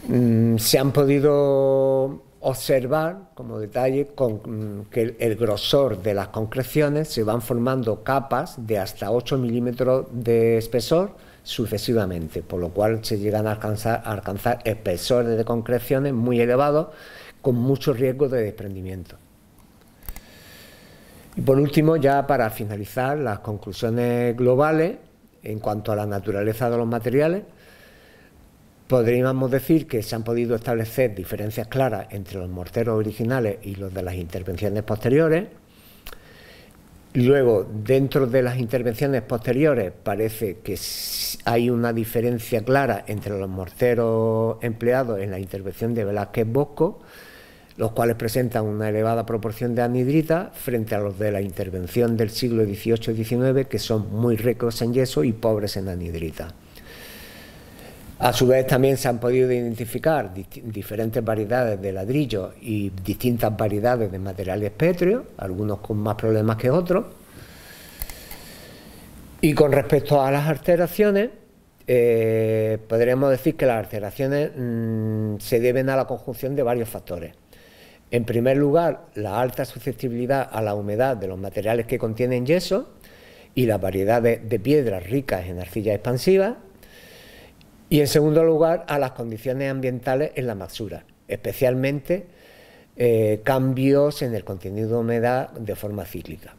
Mm, se han podido observar como detalle con, mm, que el, grosor de las concreciones se van formando capas de hasta 8 milímetros de espesor sucesivamente, por lo cual se llegan a alcanzar, a alcanzar espesores de concreciones muy elevados con mucho riesgo de desprendimiento. Y por último, ya para finalizar, las conclusiones globales en cuanto a la naturaleza de los materiales. Podríamos decir que se han podido establecer diferencias claras entre los morteros originales y los de las intervenciones posteriores. Luego, dentro de las intervenciones posteriores, parece que hay una diferencia clara entre los morteros empleados en la intervención de Velázquez Bosco, los cuales presentan una elevada proporción de anhidrita frente a los de la intervención del siglo XVIII-XIX, que son muy ricos en yeso y pobres en anhidrita. A su vez también se han podido identificar diferentes variedades de ladrillo y distintas variedades de materiales pétreos, algunos con más problemas que otros. Y con respecto a las alteraciones, eh, podríamos decir que las alteraciones mm, se deben a la conjunción de varios factores. En primer lugar, la alta susceptibilidad a la humedad de los materiales que contienen yeso y las variedades de piedras ricas en arcilla expansiva, y en segundo lugar, a las condiciones ambientales en la basura, especialmente eh, cambios en el contenido de humedad de forma cíclica.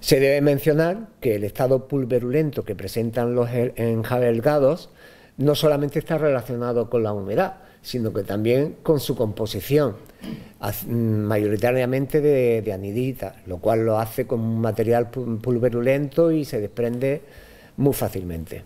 Se debe mencionar que el estado pulverulento que presentan los enjabelgados no solamente está relacionado con la humedad, sino que también con su composición, mayoritariamente de, de anidita, lo cual lo hace con un material pulverulento y se desprende muy fácilmente.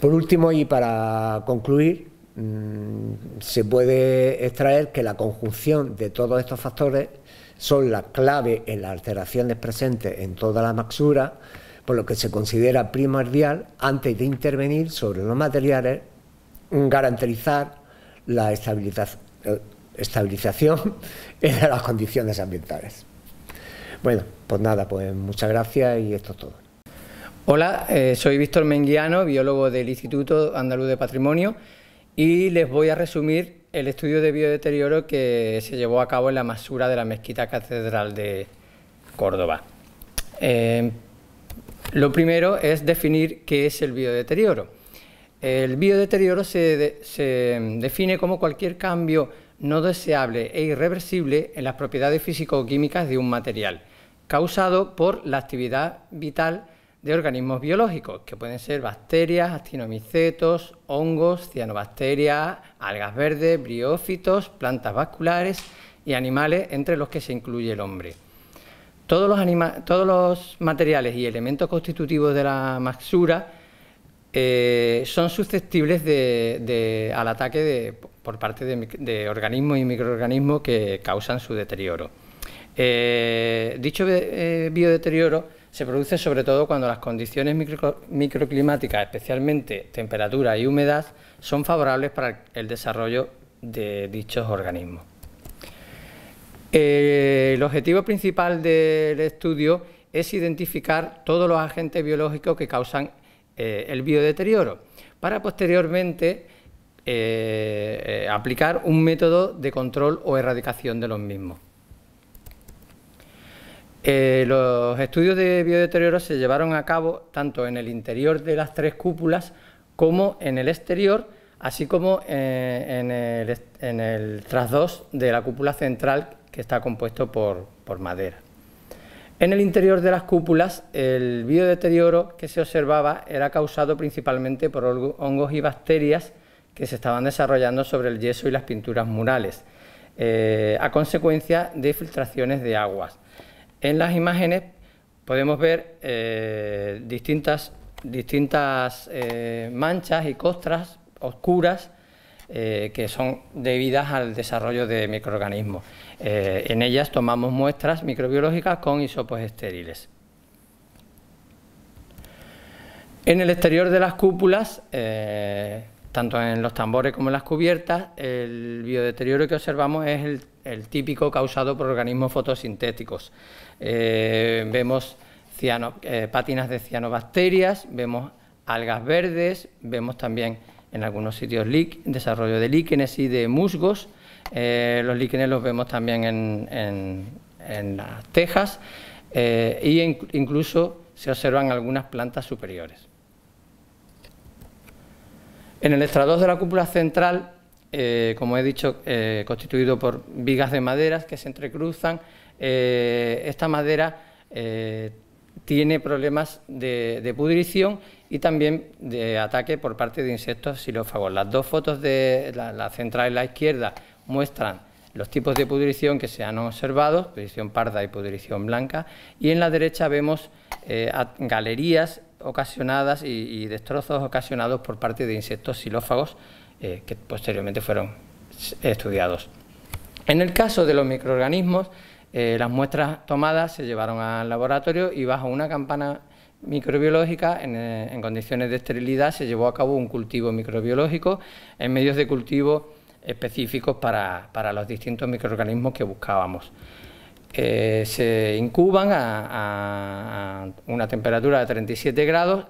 Por último, y para concluir, mm, se puede extraer que la conjunción de todos estos factores son la clave en las alteraciones presentes en toda la maxura, por lo que se considera primordial, antes de intervenir sobre los materiales, garantizar la eh, estabilización de las condiciones ambientales. Bueno, pues nada, pues muchas gracias y esto es todo. Hola, eh, soy Víctor Menguiano, biólogo del Instituto Andaluz de Patrimonio y les voy a resumir el estudio de biodeterioro que se llevó a cabo en la masura de la Mezquita Catedral de Córdoba. Eh, lo primero es definir qué es el biodeterioro. El biodeterioro se define como cualquier cambio no deseable e irreversible en las propiedades físico-químicas de un material, causado por la actividad vital de organismos biológicos, que pueden ser bacterias, actinomicetos, hongos, cianobacterias, algas verdes, briófitos, plantas vasculares y animales entre los que se incluye el hombre. Todos los, materiales y elementos constitutivos de la maxura eh, son susceptibles al ataque por parte de, organismos y microorganismos que causan su deterioro. Eh, dicho eh, biodeterioro se produce sobre todo cuando las condiciones microclimáticas, especialmente temperatura y humedad, son favorables para el desarrollo de dichos organismos. Eh, el objetivo principal del estudio es identificar todos los agentes biológicos que causan eh, el biodeterioro, para posteriormente eh, aplicar un método de control o erradicación de los mismos. Eh, los estudios de biodeterioro se llevaron a cabo tanto en el interior de las tres cúpulas como en el exterior, así como eh, en el, en de la cúpula central que está compuesto por, madera. En el interior de las cúpulas, el biodeterioro que se observaba era causado principalmente por hongos y bacterias que se estaban desarrollando sobre el yeso y las pinturas murales, eh, a consecuencia de filtraciones de aguas. En las imágenes podemos ver eh, distintas, eh, manchas y costras oscuras eh, que son debidas al desarrollo de microorganismos. en ellas tomamos muestras microbiológicas con isopos estériles. En el exterior de las cúpulas, tanto en los tambores como en las cubiertas, el biodeterioro que observamos es el típico causado por organismos fotosintéticos. Eh, vemos ciano, eh, pátinas de cianobacterias, vemos algas verdes, vemos también en algunos sitios desarrollo de líquenes y de musgos. Eh, los líquenes los vemos también en, las tejas e incluso se observan algunas plantas superiores. En el estrados de la cúpula central, como he dicho, constituido por vigas de maderas que se entrecruzan eh, esta madera eh, tiene problemas de, pudrición y también de ataque por parte de insectos xilófagos. Las dos fotos de la, central y la izquierda muestran los tipos de pudrición que se han observado, pudrición parda y pudrición blanca, y en la derecha vemos eh, galerías ocasionadas y, destrozos ocasionados por parte de insectos xilófagos que posteriormente fueron estudiados. En el caso de los microorganismos, eh, las muestras tomadas se llevaron al laboratorio y bajo una campana microbiológica, eh, en, condiciones de esterilidad, se llevó a cabo un cultivo microbiológico en medios de cultivo específicos para, los distintos microorganismos que buscábamos. Eh, se incuban a, a, una temperatura de 37 grados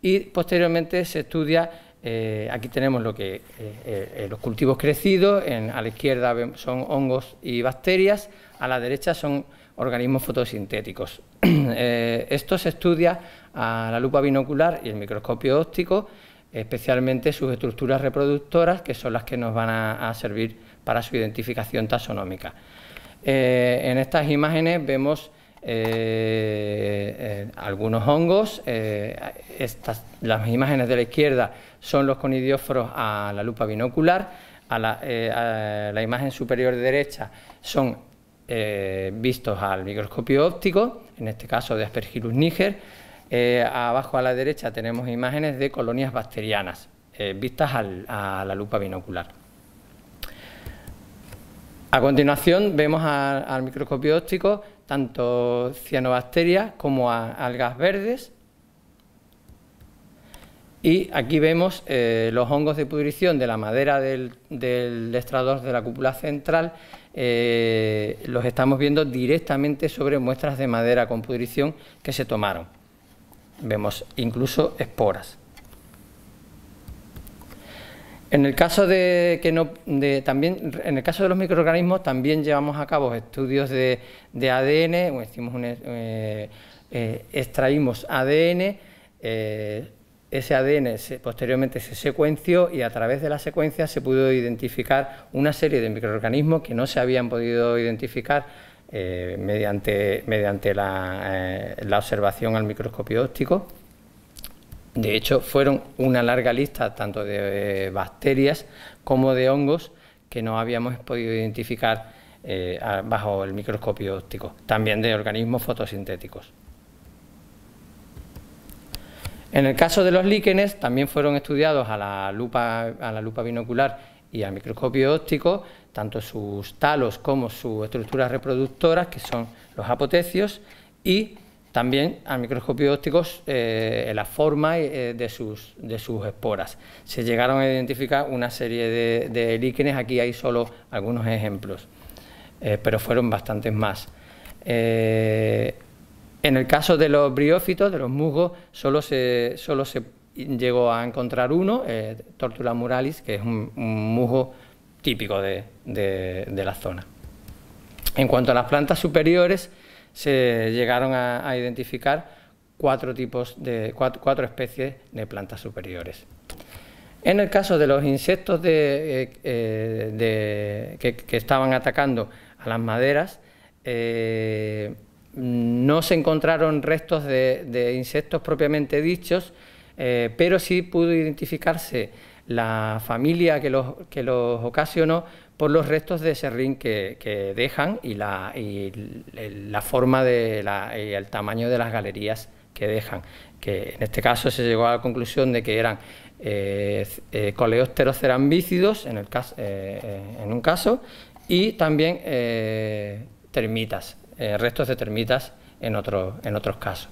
y posteriormente se estudia eh, aquí tenemos lo que, eh, eh, los cultivos crecidos, a la izquierda son hongos y bacterias, a la derecha son organismos fotosintéticos. esto se estudia a la lupa binocular y el microscopio óptico, especialmente sus estructuras reproductoras, que son las que nos van a, servir para su identificación taxonómica. en estas imágenes vemos algunos hongos, las imágenes de la izquierda son los conidióforos a la lupa binocular, a la, eh, imagen superior derecha son eh, vistos al microscopio óptico, en este caso de Aspergillus niger. Eh, abajo a la derecha tenemos imágenes de colonias bacterianas vistas a la lupa binocular. A continuación vemos al microscopio óptico tanto cianobacterias como algas verdes y aquí vemos eh, los hongos de pudrición de la madera del, del de la cúpula central, eh, los estamos viendo directamente sobre muestras de madera con pudrición que se tomaron. Vemos incluso esporas. En el caso de que no, también, en el caso de los microorganismos también llevamos a cabo estudios de, ADN, eh, extraímos ADN ese ADN posteriormente se secuenció y a través de la secuencia se pudo identificar una serie de microorganismos que no se habían podido identificar eh, mediante, eh, la, observación al microscopio óptico. De hecho, fueron una larga lista tanto de eh, bacterias como de hongos que no habíamos podido identificar bajo el microscopio óptico, también de organismos fotosintéticos. En el caso de los líquenes, también fueron estudiados a la lupa, a la lupa binocular y al microscopio óptico, tanto sus talos como sus estructuras reproductoras, que son los apotecios, y también al microscopio óptico eh, la forma eh, de, sus, de sus esporas. Se llegaron a identificar una serie de, líquenes, aquí hay solo algunos ejemplos, eh, pero fueron bastantes más. En el caso de los briófitos, de los musgos, solo se, se llegó a encontrar uno, eh, Tortula muralis, que es un, musgo típico de, la zona. En cuanto a las plantas superiores, se llegaron a, identificar cuatro tipos de cuatro, especies de plantas superiores. En el caso de los insectos eh, eh, que, estaban atacando a las maderas, no se encontraron restos de, insectos propiamente dichos, eh, pero sí pudo identificarse la familia que los, ocasionó por los restos de serrín que, dejan y la, forma de y el tamaño de las galerías que dejan, que en este caso se llegó a la conclusión de que eran eh, eh en, el eh, en un caso y también termitas eh, restos de termitas en, otros casos.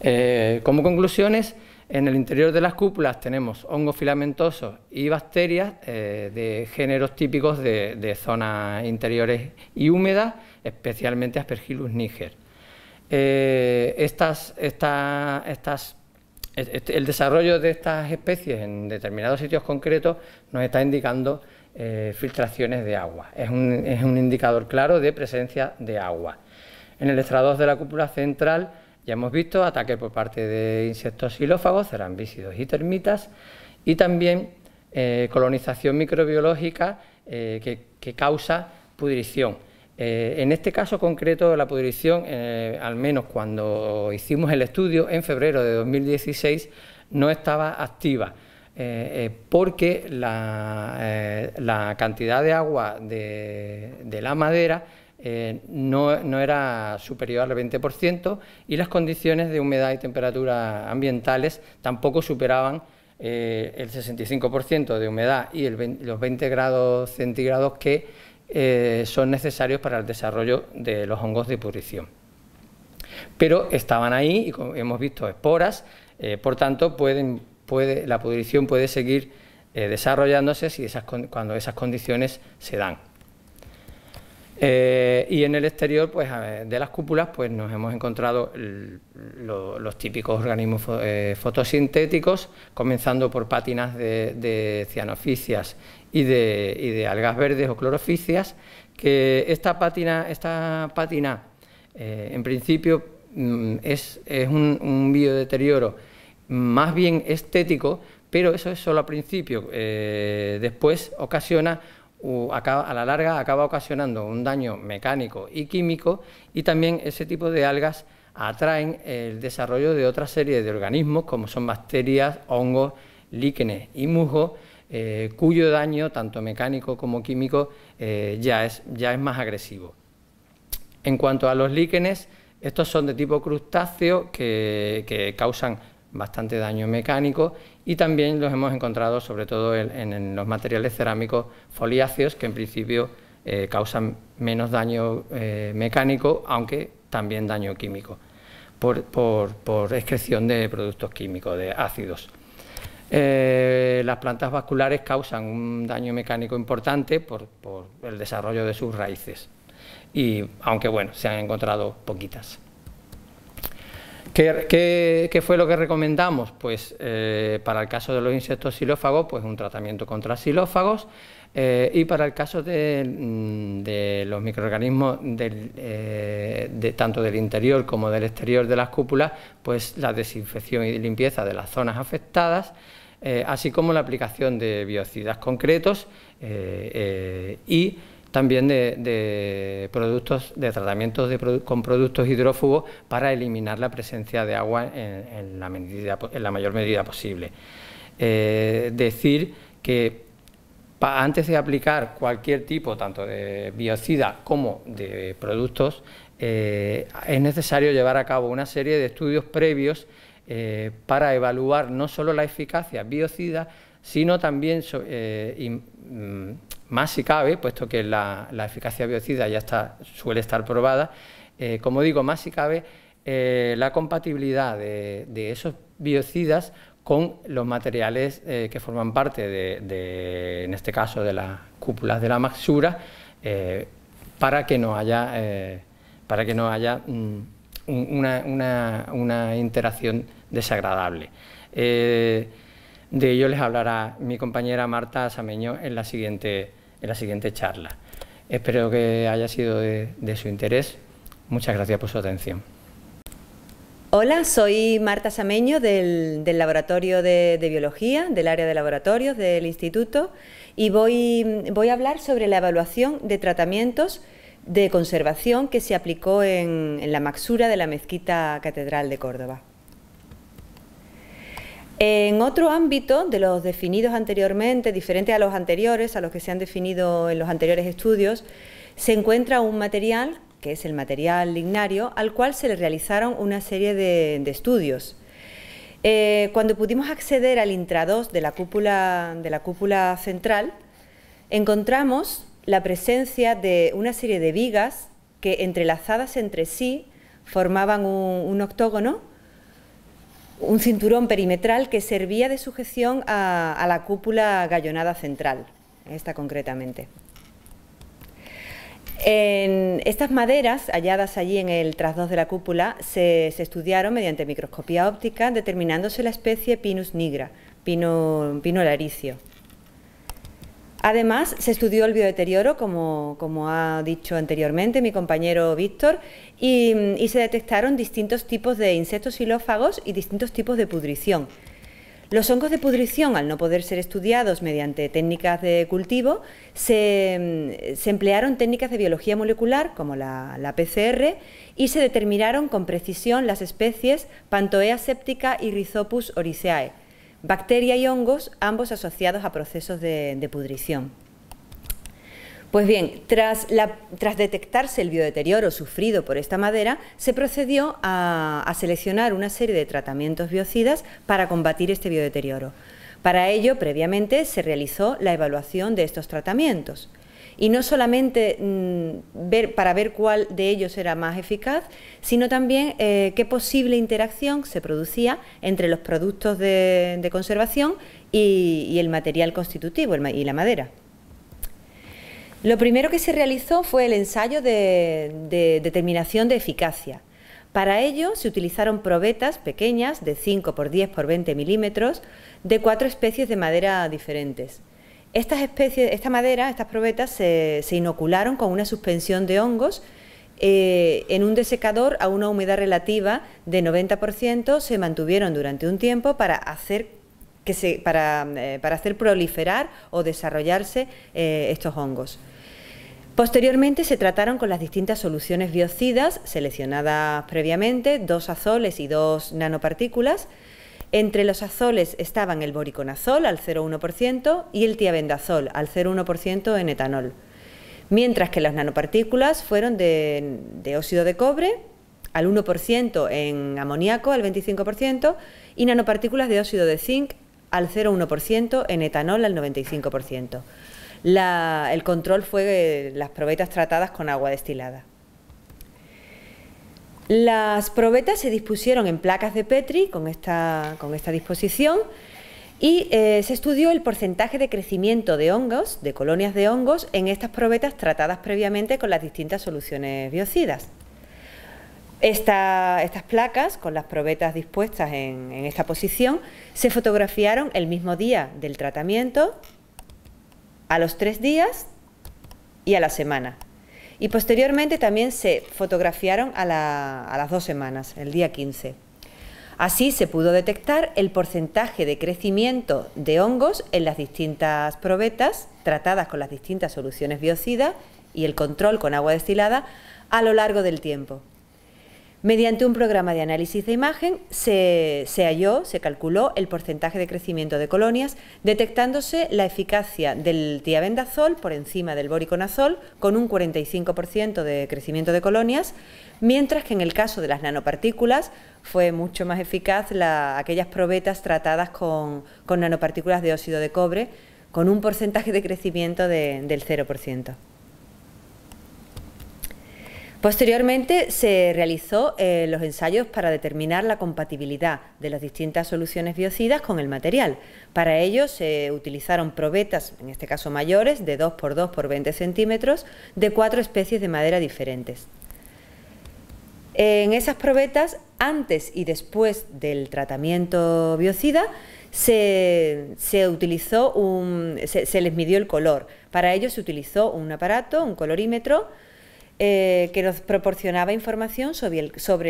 Eh, como conclusiones, en el interior de las cúpulas tenemos hongos filamentosos y bacterias eh, de géneros típicos de, zonas interiores y húmedas, especialmente Aspergillus niger. Este, el desarrollo de estas especies en determinados sitios concretos nos está indicando eh, filtraciones de agua. Es un, indicador claro de presencia de agua. En el estrados de la cúpula central ya hemos visto ataque por parte de insectos xilófagos, cerambícidos y termitas, y también eh, colonización microbiológica eh, que, causa pudrición. en este caso concreto, la pudrición, al menos cuando hicimos el estudio en febrero de 2016, no estaba activa. Eh, eh, porque eh, la, cantidad de agua de, la madera no, era superior al 20% y las condiciones de humedad y temperatura ambientales tampoco superaban el 65% de humedad y los 20 grados centígrados que son necesarios para el desarrollo de los hongos de pudrición. Pero estaban ahí y hemos visto esporas, por tanto pueden la pudrición puede seguir eh, desarrollándose si esas, cuando esas condiciones se dan. Eh, y en el exterior pues, de las cúpulas pues, nos hemos encontrado los típicos organismos eh, fotosintéticos, comenzando por pátinas de, cianoficias y de, algas verdes o cloroficias, que esta pátina, esta pátina en principio mm, es, un biodeterioro más bien estético, pero eso es solo al principio. Eh, después ocasiona, a la larga acaba ocasionando un daño mecánico y químico y también ese tipo de algas atraen el desarrollo de otra serie de organismos como son bacterias, hongos, líquenes y musgos, eh, cuyo daño, tanto mecánico como químico, eh, ya, es, ya es más agresivo. En cuanto a los líquenes, estos son de tipo crustáceo que causan bastante daño mecánico y también los hemos encontrado sobre todo en, los materiales cerámicos foliáceos que en principio eh, causan menos daño eh, mecánico, aunque también daño químico, por, excreción de productos químicos, de ácidos. Eh, las plantas vasculares causan un daño mecánico importante por, por el desarrollo de sus raíces, y aunque bueno, se han encontrado poquitas. ¿Qué, qué, fue lo que recomendamos? Pues eh, para el caso de los insectos xilófagos, pues un tratamiento contra xilófagos eh, y para el caso de, mm, los microorganismos eh, de, tanto del interior como del exterior de las cúpulas, pues la desinfección y limpieza de las zonas afectadas, así como la aplicación de biocidas concretos y también de, de productos, tratamientos con productos hidrófugos para eliminar la presencia de agua en, la, mayor medida posible. Eh, decir que antes de aplicar cualquier tipo, tanto de biocida como de productos, eh, es necesario llevar a cabo una serie de estudios previos eh, para evaluar no solo la eficacia biocida, sino también, eh, mm, más si cabe, puesto que la, eficacia biocida ya está, suele estar probada, eh, como digo, más si cabe, eh, la compatibilidad de, esos biocidas con los materiales que forman parte, de, en este caso, de las cúpulas de la maxura, para que no haya, para que no haya mm, una, una, interacción desagradable. De ello les hablará mi compañera Marta Sameño en la siguiente, en la siguiente charla. Espero que haya sido de, su interés. Muchas gracias por su atención. Hola, soy Marta Sameño del, Laboratorio de, Biología, del área de laboratorios del Instituto, y voy, a hablar sobre la evaluación de tratamientos de conservación que se aplicó en la maxura de la Mezquita Catedral de Córdoba. En otro ámbito de los definidos anteriormente, diferente a los anteriores, a los que se han definido en los anteriores estudios, se encuentra un material, que es el material lignario, al cual se le realizaron una serie de, estudios. Eh, cuando pudimos acceder al intrados de la cúpula, de la cúpula central, encontramos la presencia de una serie de vigas que entrelazadas entre sí formaban un octógono un cinturón perimetral que servía de sujeción a, la cúpula gallonada central, esta concretamente. En estas maderas halladas allí en el trasdos de la cúpula se, estudiaron mediante microscopía óptica determinándose la especie Pinus nigra, pino laricio. Además, se estudió el biodeterioro, como, ha dicho anteriormente mi compañero Víctor, mm, y, se detectaron distintos tipos de insectos xilófagos y distintos tipos de pudrición. Los hongos de pudrición, al no poder ser estudiados mediante técnicas de cultivo, se, mm, emplearon técnicas de biología molecular, como la, PCR, y se determinaron con precisión las especies Pantoea septica y Rhizopus oriceae bacteria y hongos, ambos asociados a procesos de, pudrición. Pues bien, tras, detectarse el biodeterioro sufrido por esta madera, se procedió a seleccionar una serie de tratamientos biocidas para combatir este biodeterioro. Para ello, previamente, se realizó la evaluación de estos tratamientos y no solamente mm, para ver cuál de ellos era más eficaz, sino también eh, qué posible interacción se producía entre los productos de, conservación y, el material constitutivo y la madera. Lo primero que se realizó fue el ensayo de, determinación de eficacia. Para ello se utilizaron probetas pequeñas de 5 por 10 por 20 milímetros de cuatro especies de madera diferentes. Estas especies, esta madera, estas probetas se, inocularon con una suspensión de hongos eh, en un desecador a una humedad relativa de 90%, se mantuvieron durante un tiempo para hacer, eh, para, hacer proliferar o desarrollarse eh, estos hongos. Posteriormente se trataron con las distintas soluciones biocidas seleccionadas previamente, dos azoles y dos nanopartículas, entre los azoles estaban el boriconazol al 0,1% y el tiabendazol al 0,1% en etanol, mientras que las nanopartículas fueron de, óxido de cobre al 1% en amoníaco al 25% y nanopartículas de óxido de zinc al 0,1%, en etanol al 95%. el control fue eh, las probetas tratadas con agua destilada. Las probetas se dispusieron en placas de Petri con esta, disposición y eh, se estudió el porcentaje de crecimiento de hongos, de colonias de hongos, en estas probetas tratadas previamente con las distintas soluciones biocidas. estas placas, con las probetas dispuestas en esta posición, se fotografiaron el mismo día del tratamiento, a los tres días y a la semana. Y posteriormente también se fotografiaron a, las dos semanas, el día 15. Así se pudo detectar el porcentaje de crecimiento de hongos en las distintas probetas tratadas con las distintas soluciones biocidas y el control con agua destilada a lo largo del tiempo. Mediante un programa de análisis de imagen se, halló, se calculó el porcentaje de crecimiento de colonias, detectándose la eficacia del tiabendazol por encima del boriconazol con un 45% de crecimiento de colonias, mientras que en el caso de las nanopartículas fue mucho más eficaz aquellas probetas tratadas con, nanopartículas de óxido de cobre, con un porcentaje de crecimiento del 0%. Posteriormente se realizó eh, los ensayos para determinar la compatibilidad de las distintas soluciones biocidas con el material. Para ello se utilizaron probetas, en este caso mayores, de 2x2 x 20 centímetros, de cuatro especies de madera diferentes. En esas probetas, antes y después del tratamiento biocida, se, utilizó se les midió el color. Para ello se utilizó un aparato, un colorímetro, eh, que nos proporcionaba información sobre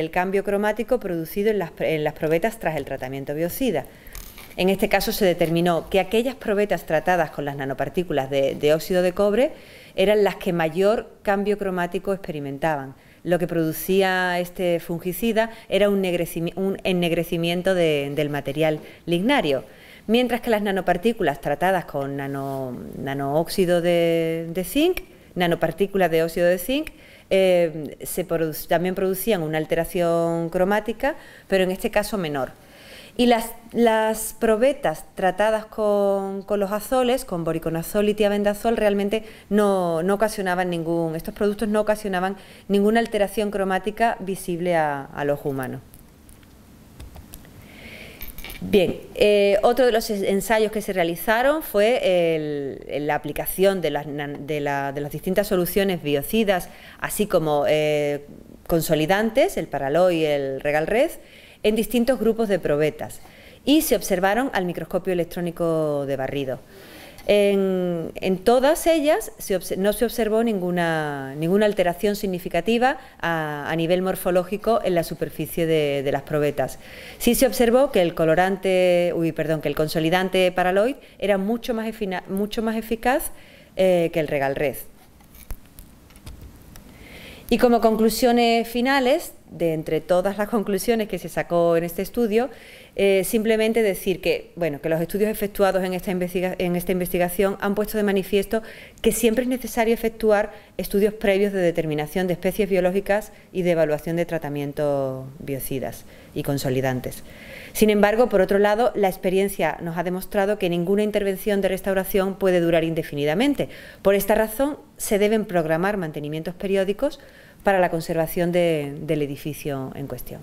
el, cambio cromático producido en las, en las probetas tras el tratamiento biocida. En este caso se determinó que aquellas probetas tratadas con las nanopartículas de, óxido de cobre eran las que mayor cambio cromático experimentaban. Lo que producía este fungicida era un, ennegrecimiento, del material lignario, mientras que las nanopartículas tratadas con nano, nanoóxido de zinc nanopartículas de óxido de zinc, eh, también producían una alteración cromática, pero en este caso menor. Y las, las probetas tratadas con, los azoles, con boriconazol y tiabendazol, realmente no, ocasionaban ningún, estos productos no ocasionaban ninguna alteración cromática visible a, a los humanos. Bien, eh, otro de los ensayos que se realizaron fue la aplicación de las, distintas soluciones biocidas, así como eh, consolidantes, el Paraloy y el Regalred, en distintos grupos de probetas y se observaron al microscopio electrónico de barrido. En, todas ellas no se observó ninguna, ninguna alteración significativa a, nivel morfológico en la superficie de, las probetas. Sí se observó que el colorante, uy, perdón, que el consolidante paraloid era mucho más, eficaz eh, que el regalred. Y como conclusiones finales, de entre todas las conclusiones que se sacó en este estudio, eh, simplemente decir que, bueno, que los estudios efectuados en esta, en esta investigación han puesto de manifiesto que siempre es necesario efectuar estudios previos de determinación de especies biológicas y de evaluación de tratamientos biocidas y consolidantes. Sin embargo, por otro lado, la experiencia nos ha demostrado que ninguna intervención de restauración puede durar indefinidamente. Por esta razón, se deben programar mantenimientos periódicos para la conservación del edificio en cuestión.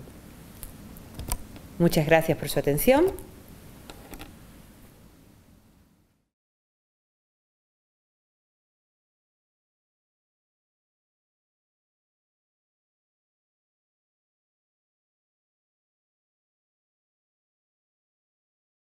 Muchas gracias por su atención.